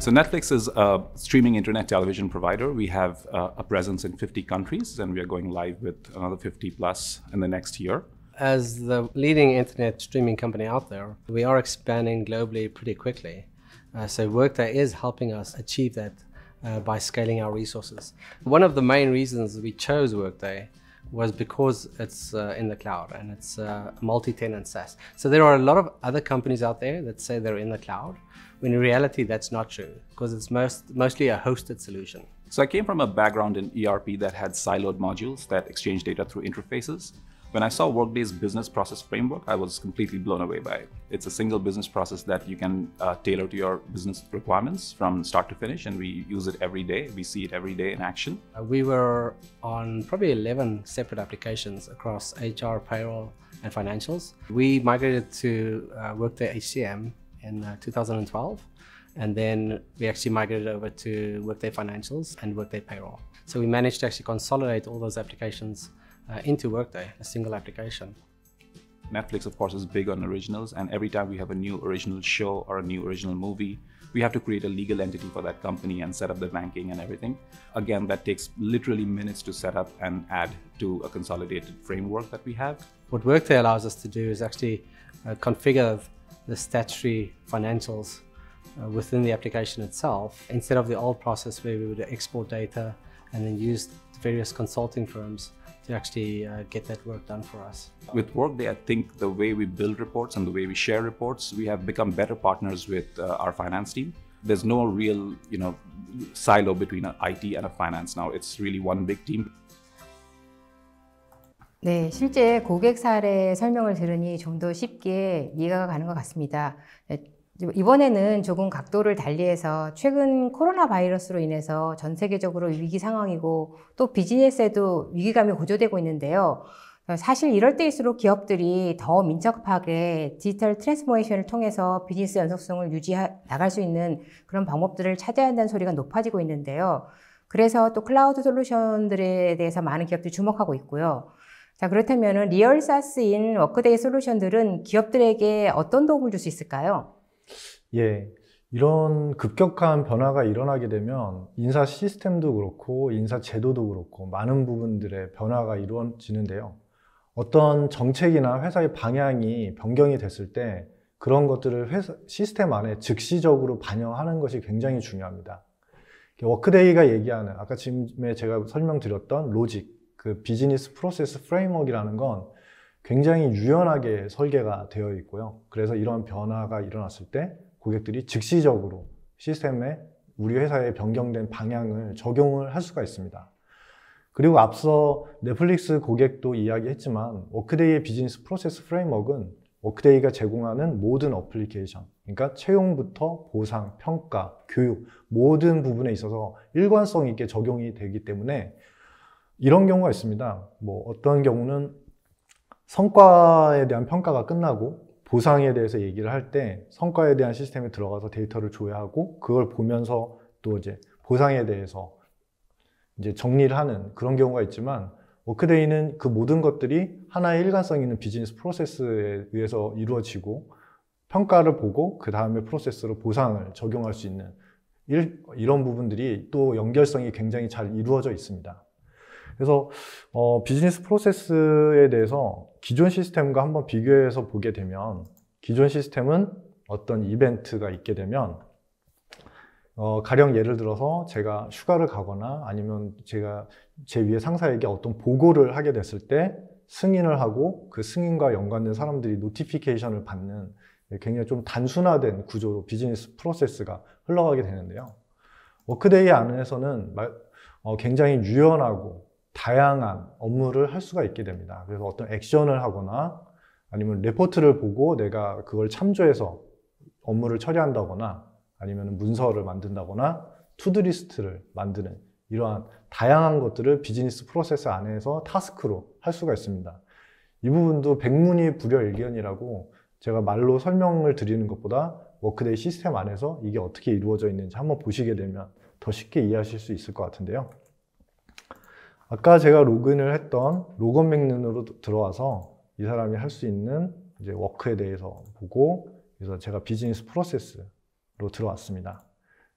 So Netflix is a streaming internet television provider. We have uh, a presence in 50 countries and we are going live with another 50 plus in the next year. As the leading internet streaming company out there, we are expanding globally pretty quickly. Uh, so Workday is helping us achieve that uh, by scaling our resources. One of the main reasons we chose Workday was because it's uh, in the cloud and it's uh, multi-tenant SaaS. So there are a lot of other companies out there that say they're in the cloud, when in reality that's not true because it's most mostly a hosted solution. So I came from a background in ERP that had siloed modules that exchange data through interfaces. When I saw Workday's business process framework, I was completely blown away by it. It's a single business process that you can uh, tailor to your business requirements from start to finish, and we use it every day. We see it every day in action. Uh, we were on probably 11 separate applications across HR, payroll, and financials. We migrated to uh, Workday HCM in uh, 2012. And then we actually migrated over to Workday Financials and Workday Payroll. So we managed to actually consolidate all those applications uh, into Workday, a single application. Netflix, of course, is big on originals, and every time we have a new original show or a new original movie, we have to create a legal entity for that company and set up the banking and everything. Again, that takes literally minutes to set up and add to a consolidated framework that we have. What Workday allows us to do is actually uh, configure the statutory financials uh, within the application itself instead of the old process where we would export data and then use various consulting firms to actually uh, get that work done for us. With Workday, I think the way we build reports and the way we share reports, we have become better partners with uh, our finance team. There's no real, you know, silo between an IT and a finance now. It's really one big team. 네, 실제 고객 사례 설명을 들으니 좀 더 쉽게 이해가 가는 것 같습니다. 이번에는 조금 각도를 달리해서 최근 코로나 바이러스로 인해서 전 세계적으로 위기 상황이고 또 비즈니스에도 위기감이 고조되고 있는데요. 어, 사실 이럴 때일수록 기업들이 더 민첩하게 디지털 트랜스포메이션을 통해서 비즈니스 연속성을 유지해 나갈 수 있는 그런 방법들을 찾아야 한다는 소리가 높아지고 있는데요. 그래서 또 클라우드 솔루션들에 대해서 많은 기업들이 주목하고 있고요. 자, 그렇다면 리얼 사스인 워크데이 솔루션들은 기업들에게 어떤 도움을 줄 수 있을까요? 예. 이런 급격한 변화가 일어나게 되면 인사 시스템도 그렇고 인사 제도도 그렇고 많은 부분들의 변화가 이루어지는데요. 어떤 정책이나 회사의 방향이 변경이 됐을 때 그런 것들을 회사, 시스템 안에 즉시적으로 반영하는 것이 굉장히 중요합니다. 워크데이가 얘기하는 아까 지금에 제가 설명드렸던 로직, 그 비즈니스 프로세스 프레임워크라는 건 굉장히 유연하게 설계가 되어 있고요. 그래서 이런 변화가 일어났을 때 고객들이 즉시적으로 시스템에 우리 회사의 변경된 방향을 적용을 할 수가 있습니다. 그리고 앞서 넷플릭스 고객도 이야기했지만 워크데이의 비즈니스 프로세스 프레임워크는 워크데이가 제공하는 모든 어플리케이션, 그러니까 채용부터 보상, 평가, 교육 모든 부분에 있어서 일관성 있게 적용이 되기 때문에 이런 경우가 있습니다. 뭐 어떤 경우는 성과에 대한 평가가 끝나고 보상에 대해서 얘기를 할 때 성과에 대한 시스템에 들어가서 데이터를 조회하고 그걸 보면서 또 이제 보상에 대해서 이제 정리를 하는 그런 경우가 있지만 워크데이는 그 모든 것들이 하나의 일관성 있는 비즈니스 프로세스에 의해서 이루어지고 평가를 보고 그 다음에 프로세스로 보상을 적용할 수 있는 일, 이런 부분들이 또 연결성이 굉장히 잘 이루어져 있습니다. 그래서 어, 비즈니스 프로세스에 대해서 기존 시스템과 한번 비교해서 보게 되면 기존 시스템은 어떤 이벤트가 있게 되면 어, 가령 예를 들어서 제가 휴가를 가거나 아니면 제가 제 위에 상사에게 어떤 보고를 하게 됐을 때 승인을 하고 그 승인과 연관된 사람들이 노티피케이션을 받는 굉장히 좀 단순화된 구조로 비즈니스 프로세스가 흘러가게 되는데요. 워크데이 어, 그 안에서는 어, 굉장히 유연하고 다양한 업무를 할 수가 있게 됩니다. 그래서 어떤 액션을 하거나 아니면 레포트를 보고 내가 그걸 참조해서 업무를 처리한다거나 아니면 문서를 만든다거나 투드리스트를 만드는 이러한 다양한 것들을 비즈니스 프로세스 안에서 타스크로 할 수가 있습니다. 이 부분도 백문이 불여일견이라고 제가 말로 설명을 드리는 것보다 워크데이 시스템 안에서 이게 어떻게 이루어져 있는지 한번 보시게 되면 더 쉽게 이해하실 수 있을 것 같은데요. 아까 제가 로그인을 했던 로건 맥눈으로 들어와서 이 사람이 할 수 있는 이제 워크에 대해서 보고 그래서 제가 비즈니스 프로세스로 들어왔습니다.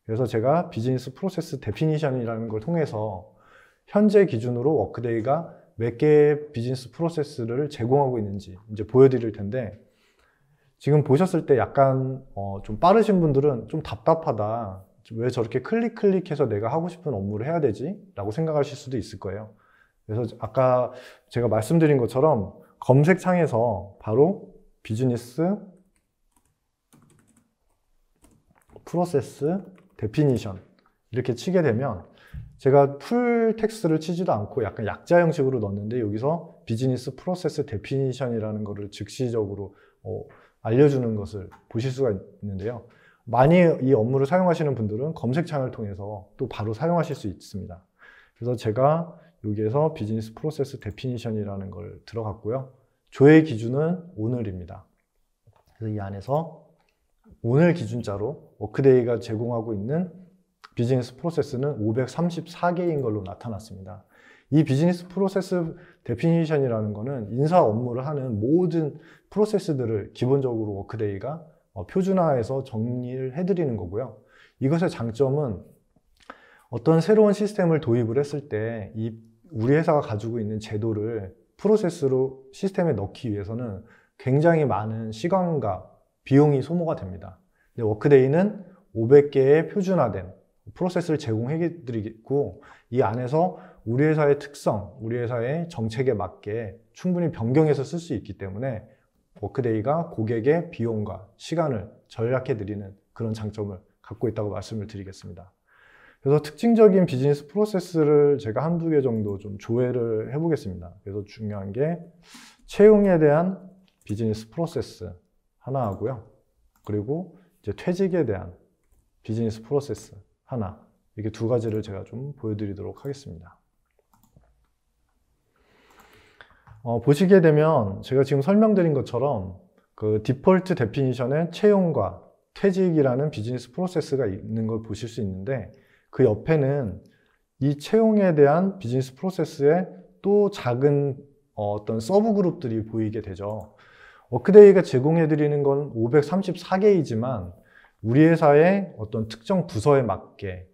그래서 제가 비즈니스 프로세스 데피니션이라는 걸 통해서 현재 기준으로 워크데이가 몇 개의 비즈니스 프로세스를 제공하고 있는지 이제 보여드릴 텐데 지금 보셨을 때 약간 어좀 빠르신 분들은 좀 답답하다 왜 저렇게 클릭 클릭해서 내가 하고 싶은 업무를 해야 되지? 라고 생각하실 수도 있을 거예요. 그래서 아까 제가 말씀드린 것처럼 검색창에서 바로 비즈니스 프로세스 데피니션 이렇게 치게 되면 제가 풀 텍스트를 치지도 않고 약간 약자 형식으로 넣었는데 여기서 비즈니스 프로세스 데피니션이라는 것을 즉시적으로 어, 알려주는 것을 보실 수가 있는데요. 많이 이 업무를 사용하시는 분들은 검색창을 통해서 또 바로 사용하실 수 있습니다. 그래서 제가 여기에서 비즈니스 프로세스 데피니션이라는 걸 들어갔고요. 조회 기준은 오늘입니다. 그래서 이 안에서 오늘 기준자로 워크데이가 제공하고 있는 비즈니스 프로세스는 534개인 걸로 나타났습니다. 이 비즈니스 프로세스 데피니션이라는 거는 인사 업무를 하는 모든 프로세스들을 기본적으로 워크데이가 어, 표준화해서 정리를 해드리는 거고요. 이것의 장점은 어떤 새로운 시스템을 도입을 했을 때 이 우리 회사가 가지고 있는 제도를 프로세스로 시스템에 넣기 위해서는 굉장히 많은 시간과 비용이 소모가 됩니다. 근데 워크데이는 500개의 표준화된 프로세스를 제공해 드리고 이 안에서 우리 회사의 특성, 우리 회사의 정책에 맞게 충분히 변경해서 쓸 수 있기 때문에 워크데이가 고객의 비용과 시간을 절약해드리는 그런 장점을 갖고 있다고 말씀을 드리겠습니다. 그래서 특징적인 비즈니스 프로세스를 제가 한두 개 정도 좀 조회를 해보겠습니다. 그래서 중요한 게 채용에 대한 비즈니스 프로세스 하나 하고요. 그리고 이제 퇴직에 대한 비즈니스 프로세스 하나 이렇게 두 가지를 제가 좀 보여드리도록 하겠습니다. 어, 보시게 되면 제가 지금 설명드린 것처럼 그 디폴트 데피니션의 채용과 퇴직이라는 비즈니스 프로세스가 있는 걸 보실 수 있는데 그 옆에는 이 채용에 대한 비즈니스 프로세스의 또 작은 어, 어떤 서브 그룹들이 보이게 되죠. 워크데이가 제공해드리는 건 534개이지만 우리 회사의 어떤 특정 부서에 맞게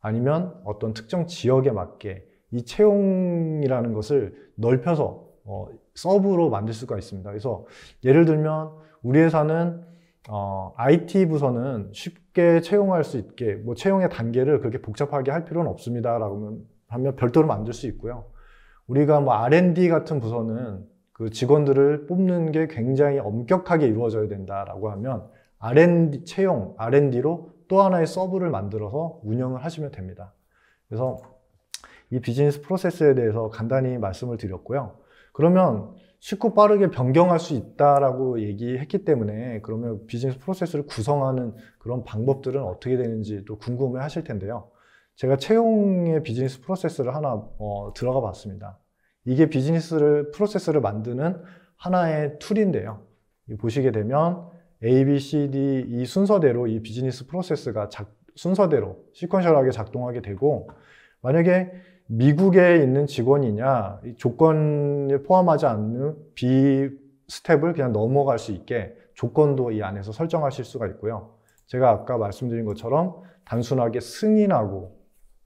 아니면 어떤 특정 지역에 맞게 이 채용이라는 것을 넓혀서 어, 서브로 만들 수가 있습니다. 그래서 예를 들면 우리 회사는 어, IT 부서는 쉽게 채용할 수 있게 뭐 채용의 단계를 그렇게 복잡하게 할 필요는 없습니다라고 하면 별도로 만들 수 있고요. 우리가 뭐 R&D 같은 부서는 그 직원들을 뽑는 게 굉장히 엄격하게 이루어져야 된다라고 하면 R&D 채용 R&D로 또 하나의 서브를 만들어서 운영을 하시면 됩니다. 그래서 이 비즈니스 프로세스에 대해서 간단히 말씀을 드렸고요. 그러면 쉽고 빠르게 변경할 수 있다라고 얘기했기 때문에 그러면 비즈니스 프로세스를 구성하는 그런 방법들은 어떻게 되는지 또 궁금해 하실 텐데요. 제가 채용의 비즈니스 프로세스를 하나 어, 들어가 봤습니다. 이게 비즈니스를 프로세스를 만드는 하나의 툴인데요. 보시게 되면 A, B, C, D 이 순서대로 이 비즈니스 프로세스가 작, 순서대로 시퀀셜하게 작동하게 되고 만약에 미국에 있는 직원이냐 조건을 포함하지 않는 B 스텝을 그냥 넘어갈 수 있게 조건도 이 안에서 설정하실 수가 있고요. 제가 아까 말씀드린 것처럼 단순하게 승인하고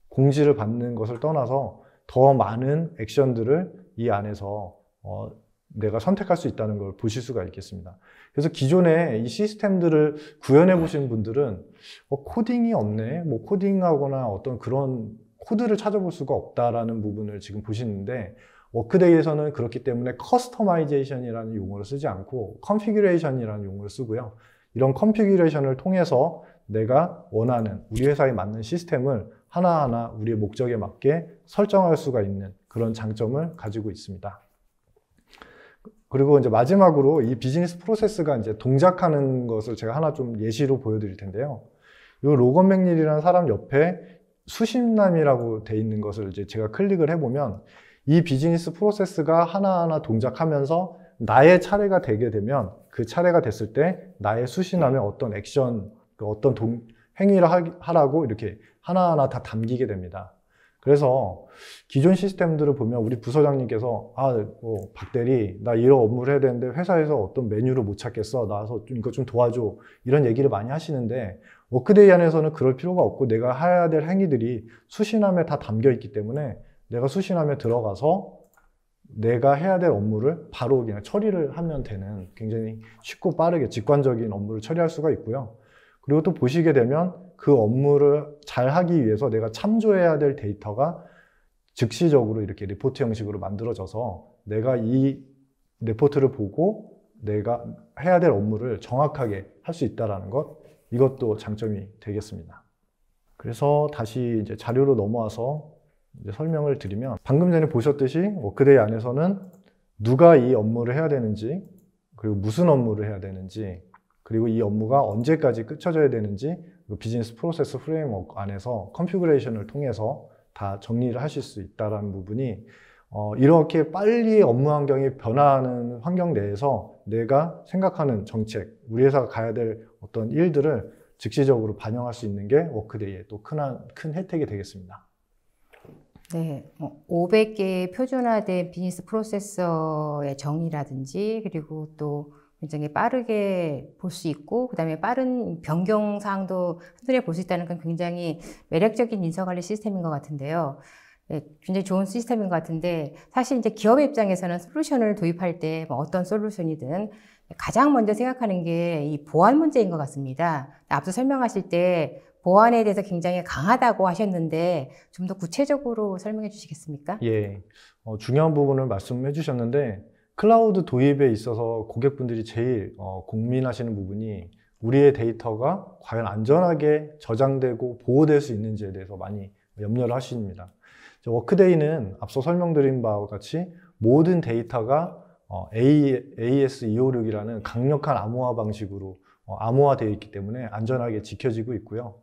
공지를 받는 것을 떠나서 더 많은 액션들을 이 안에서 어, 내가 선택할 수 있다는 걸 보실 수가 있겠습니다. 그래서 기존에 이 시스템들을 구현해 보신 분들은 어, 코딩이 없네, 뭐 코딩하거나 어떤 그런 코드를 찾아볼 수가 없다라는 부분을 지금 보시는데 워크데이에서는 그렇기 때문에 커스터마이제이션이라는 용어를 쓰지 않고 컨피규레이션이라는 용어를 쓰고요. 이런 컨피규레이션을 통해서 내가 원하는 우리 회사에 맞는 시스템을 하나하나 우리의 목적에 맞게 설정할 수가 있는 그런 장점을 가지고 있습니다. 그리고 이제 마지막으로 이 비즈니스 프로세스가 이제 동작하는 것을 제가 하나 좀 예시로 보여드릴 텐데요. 이 로건 맥닐이라는 사람 옆에 수신남이라고 돼 있는 것을 이제 제가 클릭을 해보면 이 비즈니스 프로세스가 하나하나 동작하면서 나의 차례가 되게 되면 그 차례가 됐을 때 나의 수신함에 어떤 액션, 그 어떤 동, 행위를 하라고 이렇게 하나하나 다 담기게 됩니다. 그래서 기존 시스템들을 보면 우리 부서장님께서 아, 뭐, 박 대리, 나 이런 업무를 해야 되는데 회사에서 어떤 메뉴를 못 찾겠어. 나와서 좀 이거 좀 도와줘. 이런 얘기를 많이 하시는데 워크데이 안에서는 그럴 필요가 없고 내가 해야 될 행위들이 수신함에 다 담겨 있기 때문에 내가 수신함에 들어가서 내가 해야 될 업무를 바로 그냥 처리를 하면 되는 굉장히 쉽고 빠르게 직관적인 업무를 처리할 수가 있고요. 그리고 또 보시게 되면 그 업무를 잘 하기 위해서 내가 참조해야 될 데이터가 즉시적으로 이렇게 리포트 형식으로 만들어져서 내가 이 리포트를 보고 내가 해야 될 업무를 정확하게 할 수 있다라는 것 이것도 장점이 되겠습니다. 그래서 다시 이제 자료로 넘어와서 이제 설명을 드리면 방금 전에 보셨듯이 워크데이 뭐 안에서는 누가 이 업무를 해야 되는지 그리고 무슨 업무를 해야 되는지 그리고 이 업무가 언제까지 끝쳐져야 되는지 그 비즈니스 프로세스 프레임워크 안에서 컨피그레이션을 통해서 다 정리를 하실 수 있다는 부분이 어, 이렇게 빨리 업무 환경이 변화하는 환경 내에서 내가 생각하는 정책, 우리 회사가 가야 될 어떤 일들을 즉시적으로 반영할 수 있는 게 워크데이의 또큰큰 혜택이 되겠습니다. 네, 500개의 뭐 표준화된 비즈니스 프로세서의 정의라든지 그리고 또 굉장히 빠르게 볼 수 있고 그다음에 빠른 변경 사항도 한눈에 볼 수 있다는 건 굉장히 매력적인 인사 관리 시스템인 것 같은데요. 네, 굉장히 좋은 시스템인 것 같은데 사실 이제 기업 입장에서는 솔루션을 도입할 때뭐 어떤 솔루션이든 가장 먼저 생각하는 게 이 보안 문제인 것 같습니다. 앞서 설명하실 때 보안에 대해서 굉장히 강하다고 하셨는데 좀 더 구체적으로 설명해 주시겠습니까? 예. 어, 중요한 부분을 말씀해 주셨는데 클라우드 도입에 있어서 고객분들이 제일 어, 고민하시는 부분이 우리의 데이터가 과연 안전하게 저장되고 보호될 수 있는지에 대해서 많이 염려를 하십니다. 워크데이는 앞서 설명드린 바와 같이 모든 데이터가 어, AS256이라는 강력한 암호화 방식으로 어, 암호화되어 있기 때문에 안전하게 지켜지고 있고요.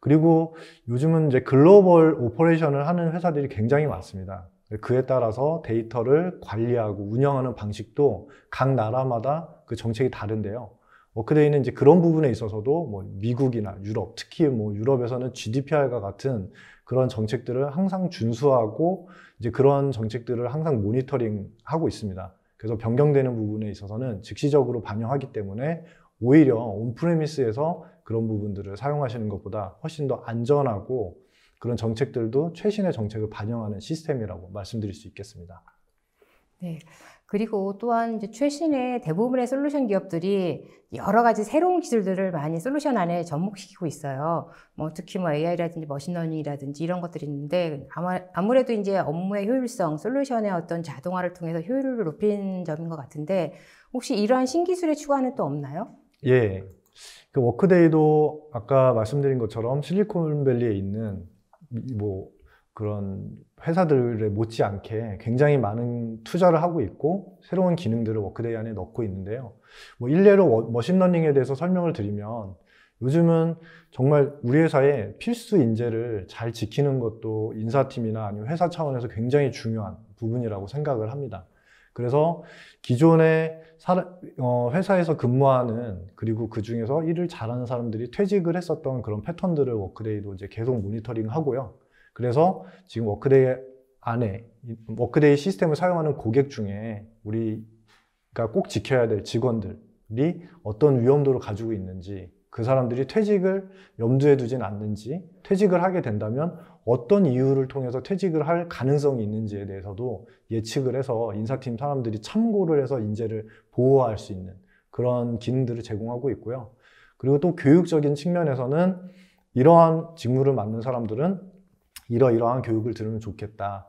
그리고 요즘은 이제 글로벌 오퍼레이션을 하는 회사들이 굉장히 많습니다. 그에 따라서 데이터를 관리하고 운영하는 방식도 각 나라마다 그 정책이 다른데요. 워크데이는 이제 그런 부분에 있어서도 뭐 미국이나 유럽, 특히 뭐 유럽에서는 GDPR과 같은 그런 정책들을 항상 준수하고 이제 그런 정책들을 항상 모니터링 하고 있습니다. 그래서 변경되는 부분에 있어서는 즉시적으로 반영하기 때문에 오히려 온프레미스에서 그런 부분들을 사용하시는 것보다 훨씬 더 안전하고 그런 정책들도 최신의 정책을 반영하는 시스템이라고 말씀드릴 수 있겠습니다. 네. 그리고 또한 이제 최신의 대부분의 솔루션 기업들이 여러 가지 새로운 기술들을 많이 솔루션 안에 접목시키고 있어요. 뭐 특히 뭐 AI라든지 머신러닝이라든지 이런 것들이 있는데 아마 아무래도 이제 업무의 효율성, 솔루션의 어떤 자동화를 통해서 효율을 높인 점인 것 같은데 혹시 이러한 신기술의 추가는 또 없나요? 예. 그 워크데이도 아까 말씀드린 것처럼 실리콘밸리에 있는 뭐 그런 회사들에 못지않게 굉장히 많은 투자를 하고 있고 새로운 기능들을 워크데이 안에 넣고 있는데요. 뭐 일례로 머신러닝에 대해서 설명을 드리면 요즘은 정말 우리 회사의 필수 인재를 잘 지키는 것도 인사팀이나 아니면 회사 차원에서 굉장히 중요한 부분이라고 생각을 합니다. 그래서 기존의 어, 회사에서 근무하는 그리고 그 중에서 일을 잘하는 사람들이 퇴직을 했었던 그런 패턴들을 워크데이도 이제 계속 모니터링 하고요. 그래서 지금 워크데이 안에 워크데이 시스템을 사용하는 고객 중에 우리가 꼭 지켜야 될 직원들이 어떤 위험도를 가지고 있는지 그 사람들이 퇴직을 염두에 두진 않는지 퇴직을 하게 된다면 어떤 이유를 통해서 퇴직을 할 가능성이 있는지에 대해서도 예측을 해서 인사팀 사람들이 참고를 해서 인재를 보호할 수 있는 그런 기능들을 제공하고 있고요. 그리고 또 교육적인 측면에서는 이러한 직무를 맡는 사람들은 이러이러한 교육을 들으면 좋겠다.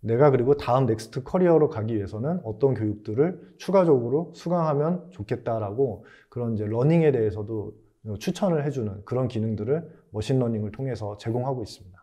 내가 그리고 다음 넥스트 커리어로 가기 위해서는 어떤 교육들을 추가적으로 수강하면 좋겠다라고 그런 이제 러닝에 대해서도 추천을 해주는 그런 기능들을 머신러닝을 통해서 제공하고 있습니다.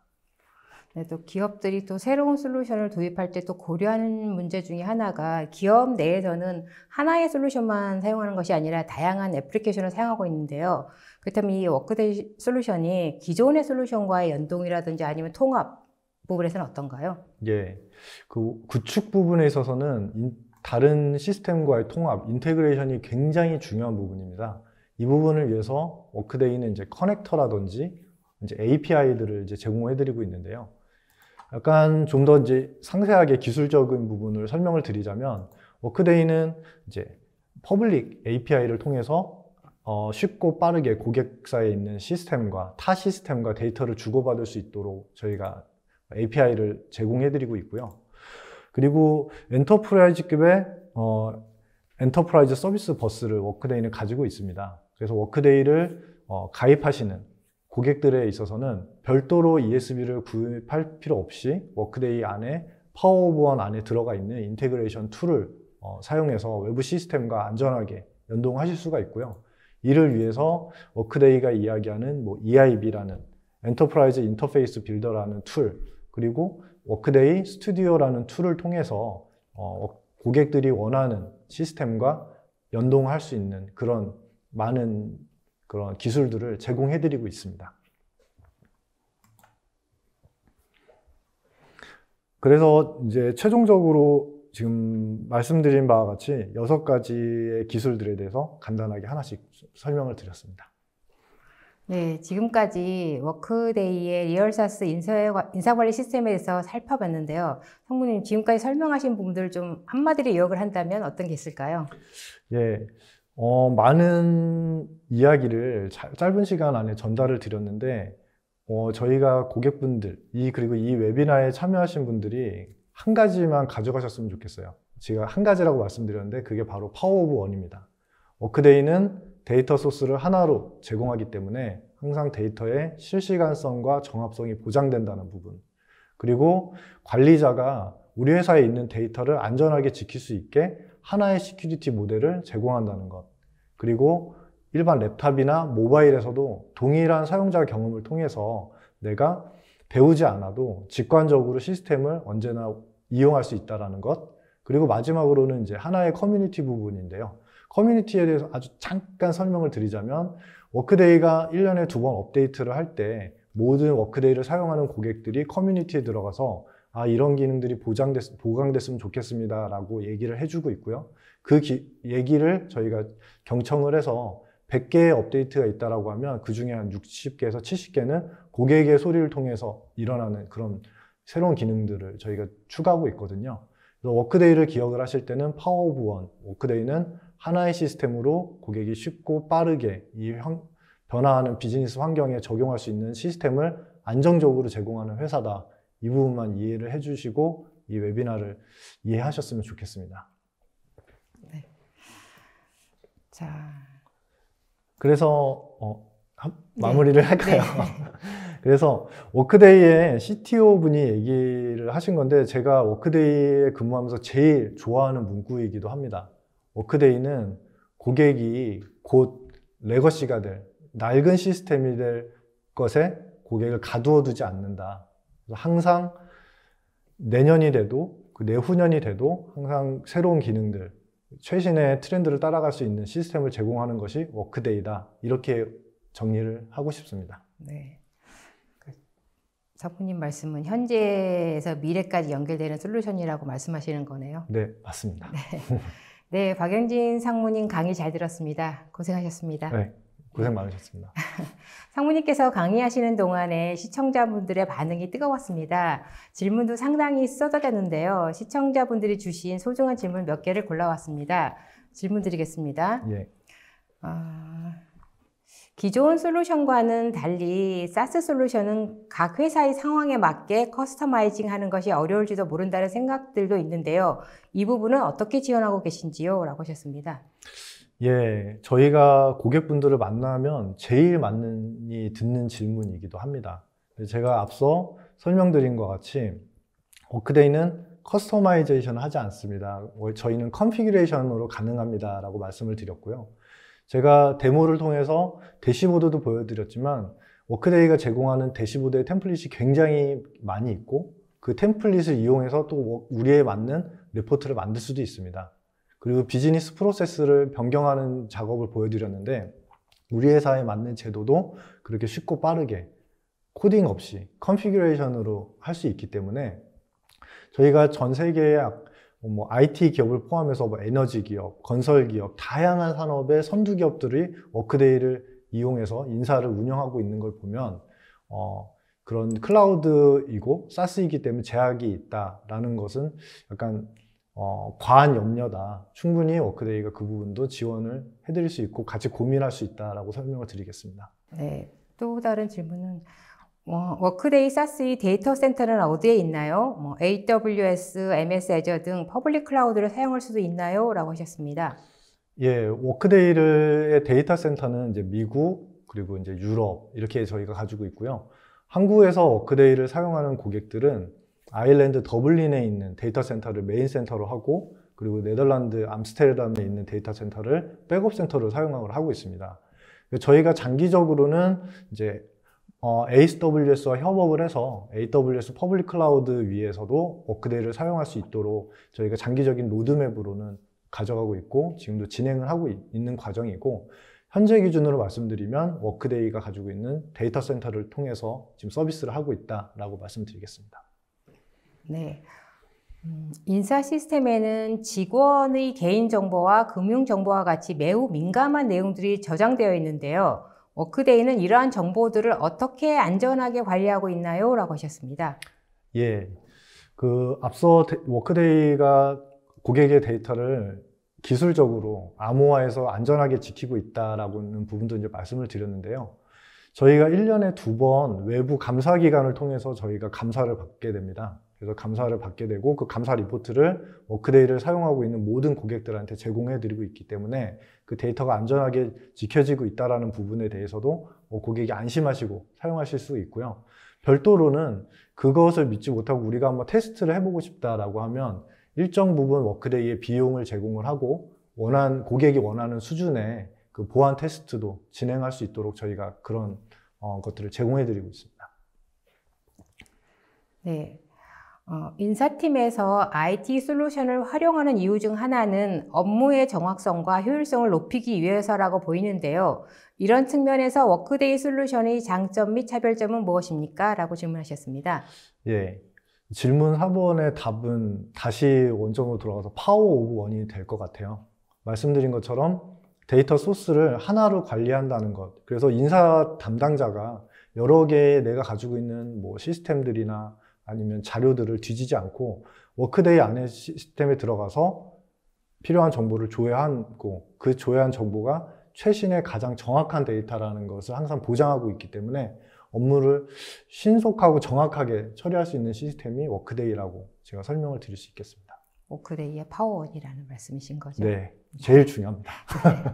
네, 또 기업들이 또 새로운 솔루션을 도입할 때 또 고려하는 문제 중에 하나가 기업 내에서는 하나의 솔루션만 사용하는 것이 아니라 다양한 애플리케이션을 사용하고 있는데요. 그렇다면 이 워크데이 솔루션이 기존의 솔루션과의 연동이라든지 아니면 통합 부분에서는 어떤가요? 예. 그 구축 부분에 있어서는 인, 다른 시스템과의 통합, 인테그레이션이 굉장히 중요한 부분입니다. 이 부분을 위해서 워크데이는 이제 커넥터라든지 이제 API들을 이제 제공해드리고 있는데요. 약간 좀 더 이제 상세하게 기술적인 부분을 설명을 드리자면 워크데이는 이제 퍼블릭 API를 통해서 어, 쉽고 빠르게 고객사에 있는 시스템과 타 시스템과 데이터를 주고받을 수 있도록 저희가 API를 제공해드리고 있고요. 그리고 엔터프라이즈급의 어, 엔터프라이즈 서비스 버스를 워크데이는 가지고 있습니다. 그래서 워크데이를 어, 가입하시는 고객들에 있어서는 별도로 ESB를 구입할 필요 없이 워크데이 안에 파워오브원 안에 들어가 있는 인테그레이션 툴을 어, 사용해서 외부 시스템과 안전하게 연동하실 수가 있고요. 이를 위해서 워크데이가 이야기하는 뭐 EIB라는 엔터프라이즈 인터페이스 빌더라는 툴 그리고 워크데이 스튜디오라는 툴을 통해서 어, 고객들이 원하는 시스템과 연동할 수 있는 그런 많은 그런 기술들을 제공해드리고 있습니다. 그래서 이제 최종적으로 지금 말씀드린 바와 같이 여섯 가지의 기술들에 대해서 간단하게 하나씩 설명을 드렸습니다. 네, 지금까지 워크데이의 리얼사스 인사관리 시스템에 대해서 살펴봤는데요. 성부님, 지금까지 설명하신 부분들 좀 한마디로 요약을 한다면 어떤 게 있을까요? 예, 어, 많은 이야기를 자, 짧은 시간 안에 전달을 드렸는데, 어, 저희가 고객분들, 이, 그리고 이 웨비나에 참여하신 분들이 한 가지만 가져가셨으면 좋겠어요. 제가 한 가지라고 말씀드렸는데 그게 바로 파워 오브 원입니다. 워크데이는 데이터 소스를 하나로 제공하기 때문에 항상 데이터의 실시간성과 정합성이 보장된다는 부분. 그리고 관리자가 우리 회사에 있는 데이터를 안전하게 지킬 수 있게 하나의 시큐리티 모델을 제공한다는 것. 그리고 일반 랩탑이나 모바일에서도 동일한 사용자 경험을 통해서 내가 배우지 않아도 직관적으로 시스템을 언제나 이용할 수 있다는 것 그리고 마지막으로는 이제 하나의 커뮤니티 부분인데요. 커뮤니티에 대해서 아주 잠깐 설명을 드리자면 워크데이가 1년에 두 번 업데이트를 할 때 모든 워크데이를 사용하는 고객들이 커뮤니티에 들어가서 아 이런 기능들이 보장됐, 보강됐으면 좋겠습니다 라고 얘기를 해주고 있고요. 그 기, 얘기를 저희가 경청을 해서 100개의 업데이트가 있다라고 하면 그 중에 한 60개에서 70개는 고객의 소리를 통해서 일어나는 그런 새로운 기능들을 저희가 추가하고 있거든요. 그래서 워크데이를 기억을 하실 때는 파워 오브 원, 워크데이는 하나의 시스템으로 고객이 쉽고 빠르게 이 형, 변화하는 비즈니스 환경에 적용할 수 있는 시스템을 안정적으로 제공하는 회사다. 이 부분만 이해를 해주시고 이 웨비나를 이해하셨으면 좋겠습니다. 네. 자. 그래서 어, 네. 마무리를 네. 할까요? 네. 그래서 워크데이에 CTO 분이 얘기를 하신 건데 제가 워크데이에 근무하면서 제일 좋아하는 문구이기도 합니다. 워크데이는 고객이 곧 레거시가 될 낡은 시스템이 될 것에 고객을 가두어 두지 않는다. 항상 내년이 돼도 그 내후년이 돼도 항상 새로운 기능들 최신의 트렌드를 따라갈 수 있는 시스템을 제공하는 것이 워크데이다. 이렇게 정리를 하고 싶습니다. 네. 그 사부님 말씀은 현재에서 미래까지 연결되는 솔루션이라고 말씀하시는 거네요. 네, 맞습니다. 네. 네, 박영진 상무님 강의 잘 들었습니다. 고생하셨습니다. 네. 고생 많으셨습니다. 상무님께서 강의하시는 동안에 시청자분들의 반응이 뜨거웠습니다. 질문도 상당히 쏟아졌는데요. 시청자분들이 주신 소중한 질문 몇 개를 골라왔습니다. 질문 드리겠습니다. 예. 어... 기존 솔루션과는 달리 사스 솔루션은 각 회사의 상황에 맞게 커스터마이징 하는 것이 어려울지도 모른다는 생각들도 있는데요. 이 부분은 어떻게 지원하고 계신지요? 라고 하셨습니다. 예, 저희가 고객분들을 만나면 제일 많이 듣는 질문이기도 합니다. 제가 앞서 설명드린 것 같이 워크데이는 커스터마이제이션 하지 않습니다. 저희는 컨피규레이션으로 가능합니다. 라고 말씀을 드렸고요. 제가 데모를 통해서 대시보드도 보여드렸지만 워크데이가 제공하는 대시보드의 템플릿이 굉장히 많이 있고 그 템플릿을 이용해서 또 우리에 맞는 리포트를 만들 수도 있습니다. 그리고 비즈니스 프로세스를 변경하는 작업을 보여드렸는데 우리 회사에 맞는 제도도 그렇게 쉽고 빠르게 코딩 없이 컨피규레이션으로 할 수 있기 때문에 저희가 전 세계의 뭐 IT 기업을 포함해서 뭐 에너지 기업, 건설 기업, 다양한 산업의 선두 기업들이 워크데이를 이용해서 인사를 운영하고 있는 걸 보면 어, 그런 클라우드이고 사스이기 때문에 제약이 있다라는 것은 약간 어, 과한 염려다. 충분히 워크데이가 그 부분도 지원을 해드릴 수 있고 같이 고민할 수 있다라고 설명을 드리겠습니다. 네. 또 다른 질문은 어, 워크데이 사스의 데이터 센터는 어디에 있나요? 뭐 AWS, MS Azure 등 퍼블릭 클라우드를 사용할 수도 있나요? 라고 하셨습니다. 예, 워크데이의 데이터 센터는 이제 미국 그리고 이제 유럽 이렇게 저희가 가지고 있고요. 한국에서 워크데이를 사용하는 고객들은 아일랜드 더블린에 있는 데이터 센터를 메인 센터로 하고 그리고 네덜란드 암스테르담에 있는 데이터 센터를 백업 센터로 사용을 하고 있습니다. 그러니까 저희가 장기적으로는 이제 어, AWS와 협업을 해서 AWS 퍼블릭 클라우드 위에서도 워크데이를 사용할 수 있도록 저희가 장기적인 로드맵으로는 가져가고 있고 지금도 진행을 하고 있는 과정이고 현재 기준으로 말씀드리면 워크데이가 가지고 있는 데이터 센터를 통해서 지금 서비스를 하고 있다라고 말씀드리겠습니다. 네. 음, 인사 시스템에는 직원의 개인정보와 금융정보와 같이 매우 민감한 내용들이 저장되어 있는데요. 워크데이는 이러한 정보들을 어떻게 안전하게 관리하고 있나요? 라고 하셨습니다. 예. 그 앞서 워크데이가 고객의 데이터를 기술적으로 암호화해서 안전하게 지키고 있다라는 부분도 이제 말씀을 드렸는데요. 저희가 1년에 두 번 외부 감사 기관을 통해서 저희가 감사를 받게 됩니다. 그래서 감사를 받게 되고 그 감사 리포트를 워크데이를 뭐 사용하고 있는 모든 고객들한테 제공해드리고 있기 때문에 그 데이터가 안전하게 지켜지고 있다라는 부분에 대해서도 뭐 고객이 안심하시고 사용하실 수 있고요. 별도로는 그것을 믿지 못하고 우리가 한번 테스트를 해보고 싶다라고 하면 일정 부분 워크데이의 비용을 제공을 하고 원한 고객이 원하는 수준의 그 보안 테스트도 진행할 수 있도록 저희가 그런 어, 것들을 제공해드리고 있습니다. 네, 어, 인사팀에서 IT 솔루션을 활용하는 이유 중 하나는 업무의 정확성과 효율성을 높이기 위해서라고 보이는데요. 이런 측면에서 워크데이 솔루션의 장점 및 차별점은 무엇입니까? 라고 질문하셨습니다. 예. 질문 4번의 답은 다시 원점으로 돌아가서 파워 오브 원이 될 것 같아요. 말씀드린 것처럼 데이터 소스를 하나로 관리한다는 것. 그래서 인사 담당자가 여러 개의 내가 가지고 있는 뭐 시스템들이나 아니면 자료들을 뒤지지 않고 워크데이 안에 시스템에 들어가서 필요한 정보를 조회하고 그 조회한 정보가 최신의 가장 정확한 데이터라는 것을 항상 보장하고 있기 때문에 업무를 신속하고 정확하게 처리할 수 있는 시스템이 워크데이라고 제가 설명을 드릴 수 있겠습니다. 워크데이의 파워원이라는 말씀이신 거죠? 네, 제일 중요합니다. 네.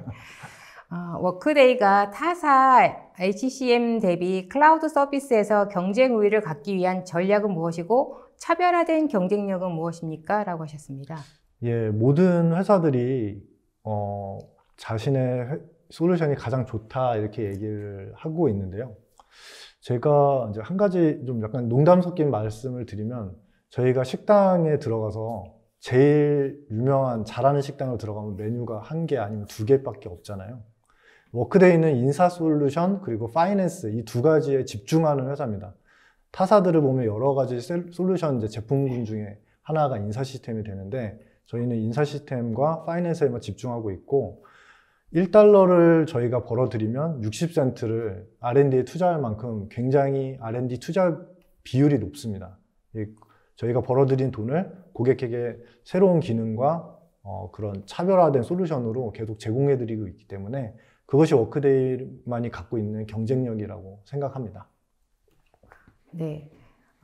어, 워크데이가 타사 HCM 대비 클라우드 서비스에서 경쟁 우위를 갖기 위한 전략은 무엇이고 차별화된 경쟁력은 무엇입니까? 라고 하셨습니다. 예, 모든 회사들이 어, 자신의 회, 솔루션이 가장 좋다 이렇게 얘기를 하고 있는데요. 제가 이제 한 가지 좀 약간 농담 섞인 말씀을 드리면 저희가 식당에 들어가서 제일 유명한 잘하는 식당을 들어가면 메뉴가 한 개 아니면 두 개밖에 없잖아요. 워크데이는 인사솔루션 그리고 파이낸스 이 두 가지에 집중하는 회사입니다. 타사들을 보면 여러 가지 솔루션 제품군 중에 하나가 인사 시스템이 되는데 저희는 인사 시스템과 파이낸스에만 집중하고 있고 1달러를 저희가 벌어들이면 60센트를 R&D에 투자할 만큼 굉장히 R&D 투자 비율이 높습니다. 저희가 벌어들인 돈을 고객에게 새로운 기능과 어, 그런 차별화된 솔루션으로 계속 제공해드리고 있기 때문에 그것이 워크데이만이 갖고 있는 경쟁력이라고 생각합니다. 네.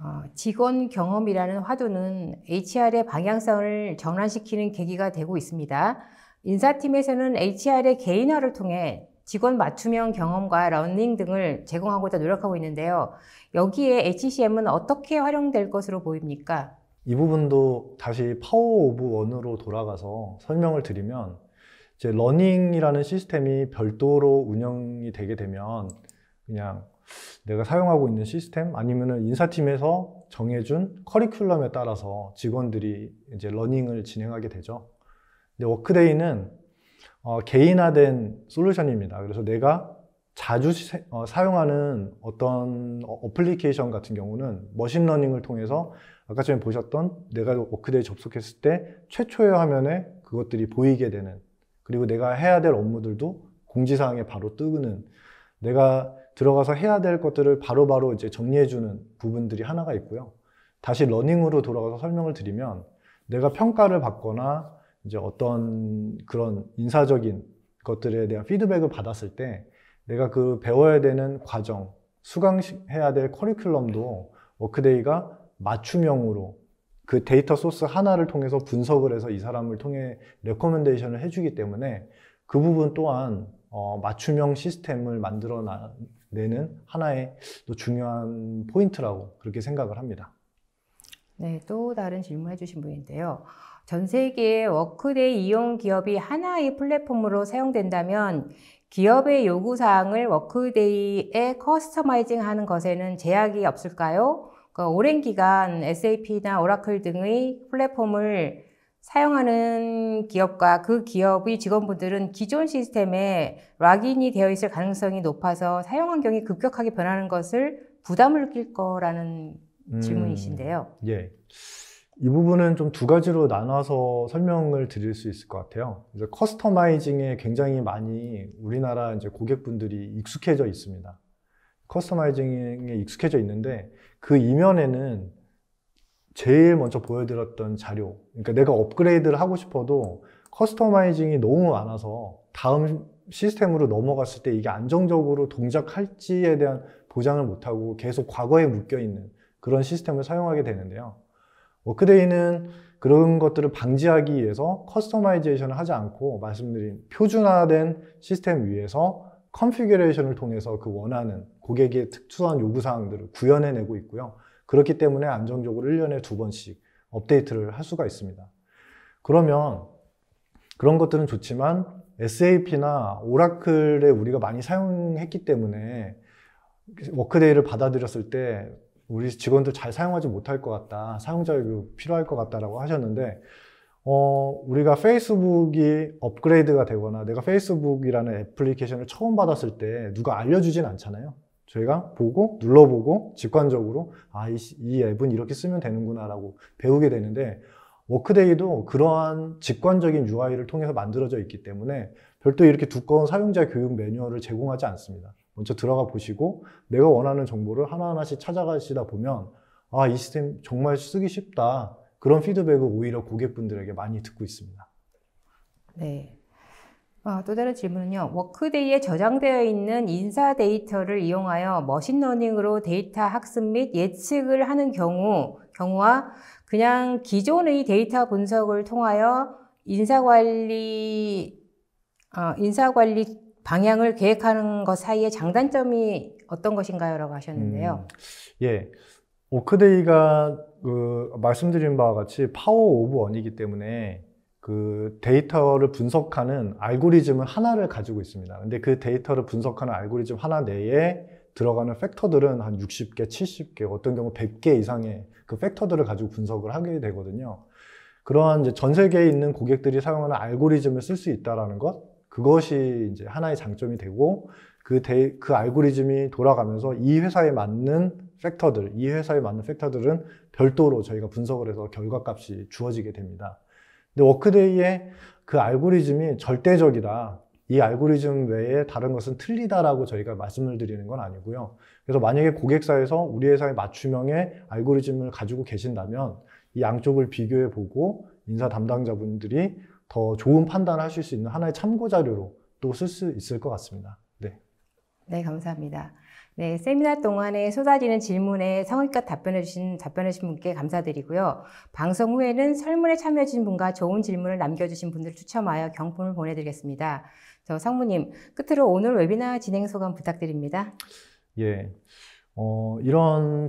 어, 직원 경험이라는 화두는 HR의 방향성을 전환시키는 계기가 되고 있습니다. 인사팀에서는 HR의 개인화를 통해 직원 맞춤형 경험과 러닝 등을 제공하고자 노력하고 있는데요. 여기에 HCM은 어떻게 활용될 것으로 보입니까? 이 부분도 다시 파워 오브 원으로 돌아가서 설명을 드리면 이제 러닝이라는 시스템이 별도로 운영이 되게 되면 그냥 내가 사용하고 있는 시스템 아니면은 인사팀에서 정해준 커리큘럼에 따라서 직원들이 이제 러닝을 진행하게 되죠. 근데 워크데이는 어, 개인화된 솔루션입니다. 그래서 내가 자주 시, 어, 사용하는 어떤 어, 어플리케이션 같은 경우는 머신러닝을 통해서 아까 전에 보셨던 내가 워크데이 접속했을 때 최초의 화면에 그것들이 보이게 되는 그리고 내가 해야 될 업무들도 공지사항에 바로 뜨는 내가 들어가서 해야 될 것들을 바로바로 바로 이제 정리해주는 부분들이 하나가 있고요. 다시 러닝으로 돌아가서 설명을 드리면 내가 평가를 받거나 이제 어떤 그런 인사적인 것들에 대한 피드백을 받았을 때 내가 그 배워야 되는 과정, 수강해야 될 커리큘럼도 워크데이가 맞춤형으로 그 데이터 소스 하나를 통해서 분석을 해서 이 사람을 통해 레코멘데이션을 해주기 때문에 그 부분 또한 어, 맞춤형 시스템을 만들어 내는 하나의 또 중요한 포인트라고 그렇게 생각을 합니다. 네, 또 다른 질문 해주신 분인데요. 전 세계의 워크데이 이용 기업이 하나의 플랫폼으로 사용된다면 기업의 요구사항을 워크데이에 커스터마이징 하는 것에는 제약이 없을까요? 그러니까 오랜 기간 SAP나 오라클 등의 플랫폼을 사용하는 기업과 그 기업의 직원분들은 기존 시스템에 락인이 되어 있을 가능성이 높아서 사용 환경이 급격하게 변하는 것을 부담을 느낄 거라는 음, 질문이신데요. 예. 이 부분은 좀 두 가지로 나눠서 설명을 드릴 수 있을 것 같아요. 이제 커스터마이징에 굉장히 많이 우리나라 이제 고객분들이 익숙해져 있습니다. 커스터마이징에 익숙해져 있는데 그 이면에는 제일 먼저 보여드렸던 자료, 그러니까 내가 업그레이드를 하고 싶어도 커스터마이징이 너무 많아서 다음 시스템으로 넘어갔을 때 이게 안정적으로 동작할지에 대한 보장을 못하고 계속 과거에 묶여있는 그런 시스템을 사용하게 되는데요. 워크데이는 그런 것들을 방지하기 위해서 커스터마이제이션을 하지 않고 말씀드린 표준화된 시스템 위에서 컨피규레이션을 통해서 그 원하는 고객의 특수한 요구사항들을 구현해내고 있고요. 그렇기 때문에 안정적으로 1년에 두 번씩 업데이트를 할 수가 있습니다. 그러면 그런 것들은 좋지만 SAP나 오라클에 우리가 많이 사용했기 때문에 워크데이를 받아들였을 때 우리 직원들 잘 사용하지 못할 것 같다. 사용자 교육 필요할 것 같다라고 하셨는데 어, 우리가 페이스북이 업그레이드가 되거나 내가 페이스북이라는 애플리케이션을 처음 받았을 때 누가 알려주진 않잖아요. 저희가 보고 눌러보고 직관적으로 아, 이, 이 앱은 이렇게 쓰면 되는구나라고 배우게 되는데 워크데이도 그러한 직관적인 UI를 통해서 만들어져 있기 때문에 별도 이렇게 두꺼운 사용자 교육 매뉴얼을 제공하지 않습니다. 먼저 들어가 보시고 내가 원하는 정보를 하나하나씩 찾아가시다 보면 아, 이 시스템 정말 쓰기 쉽다. 그런 피드백을 오히려 고객분들에게 많이 듣고 있습니다. 네. 아, 또 다른 질문은요. 워크데이에 저장되어 있는 인사 데이터를 이용하여 머신러닝으로 데이터 학습 및 예측을 하는 경우, 경우와 그냥 기존의 데이터 분석을 통하여 인사관리, 어, 인사관리 방향을 계획하는 것사이에 장단점이 어떤 것인가요? 라고 하셨는데요. 음, 예. 워크데이가 그 말씀드린 바와 같이 파워 오브 원이기 때문에 그 데이터를 분석하는 알고리즘을 하나를 가지고 있습니다. 근데 그 데이터를 분석하는 알고리즘 하나 내에 들어가는 팩터들은 한 60개, 70개, 어떤 경우 100개 이상의 그 팩터들을 가지고 분석을 하게 되거든요. 그러한 이제 전 세계에 있는 고객들이 사용하는 알고리즘을 쓸 수 있다라는 것, 그것이 이제 하나의 장점이 되고 그, 데그 알고리즘이 돌아가면서 이 회사에 맞는 팩터들, 이 회사에 맞는 팩터들은 별도로 저희가 분석을 해서 결과값이 주어지게 됩니다. 근데 워크데이의 그 알고리즘이 절대적이다. 이 알고리즘 외에 다른 것은 틀리다라고 저희가 말씀을 드리는 건 아니고요. 그래서 만약에 고객사에서 우리 회사의 맞춤형의 알고리즘을 가지고 계신다면 이 양쪽을 비교해 보고 인사 담당자분들이 더 좋은 판단을 하실 수 있는 하나의 참고 자료로 또 쓸 수 있을 것 같습니다. 네. 네, 감사합니다. 네, 세미나 동안에 쏟아지는 질문에 성의껏 답변해 주신 답변해 주신 분께 감사드리고요. 방송 후에는 설문에 참여해 주신 분과 좋은 질문을 남겨 주신 분들 추첨하여 경품을 보내 드리겠습니다. 저 상무님, 끝으로 오늘 웨비나 진행 소감 부탁드립니다. 예. 어, 이런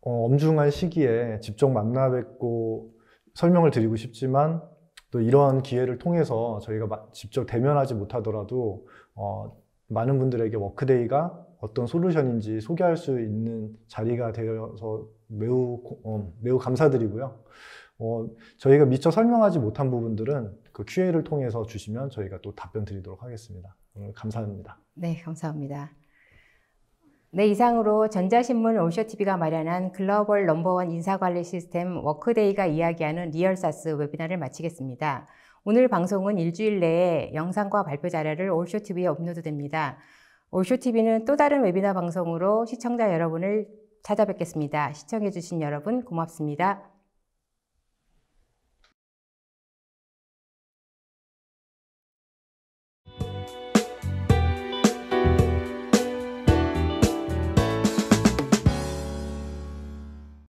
어, 엄중한 시기에 직접 만나 뵙고 설명을 드리고 싶지만 또 이러한 기회를 통해서 저희가 직접 대면하지 못하더라도 어, 많은 분들에게 워크데이가 어떤 솔루션인지 소개할 수 있는 자리가 되어서 매우 어, 매우 감사드리고요. 어, 저희가 미처 설명하지 못한 부분들은 그 Q&A를 통해서 주시면 저희가 또 답변 드리도록 하겠습니다. 오늘 감사합니다. 네, 감사합니다. 네, 이상으로 전자신문 오쇼TV가 마련한 글로벌 넘버원 인사관리 시스템 워크데이가 이야기하는 리얼사스 웨비나를 마치겠습니다. 오늘 방송은 일주일 내에 영상과 발표 자료를 올쇼TV에 업로드됩니다. 올쇼TV는 또 다른 웨비나 방송으로 시청자 여러분을 찾아뵙겠습니다. 시청해주신 여러분 고맙습니다.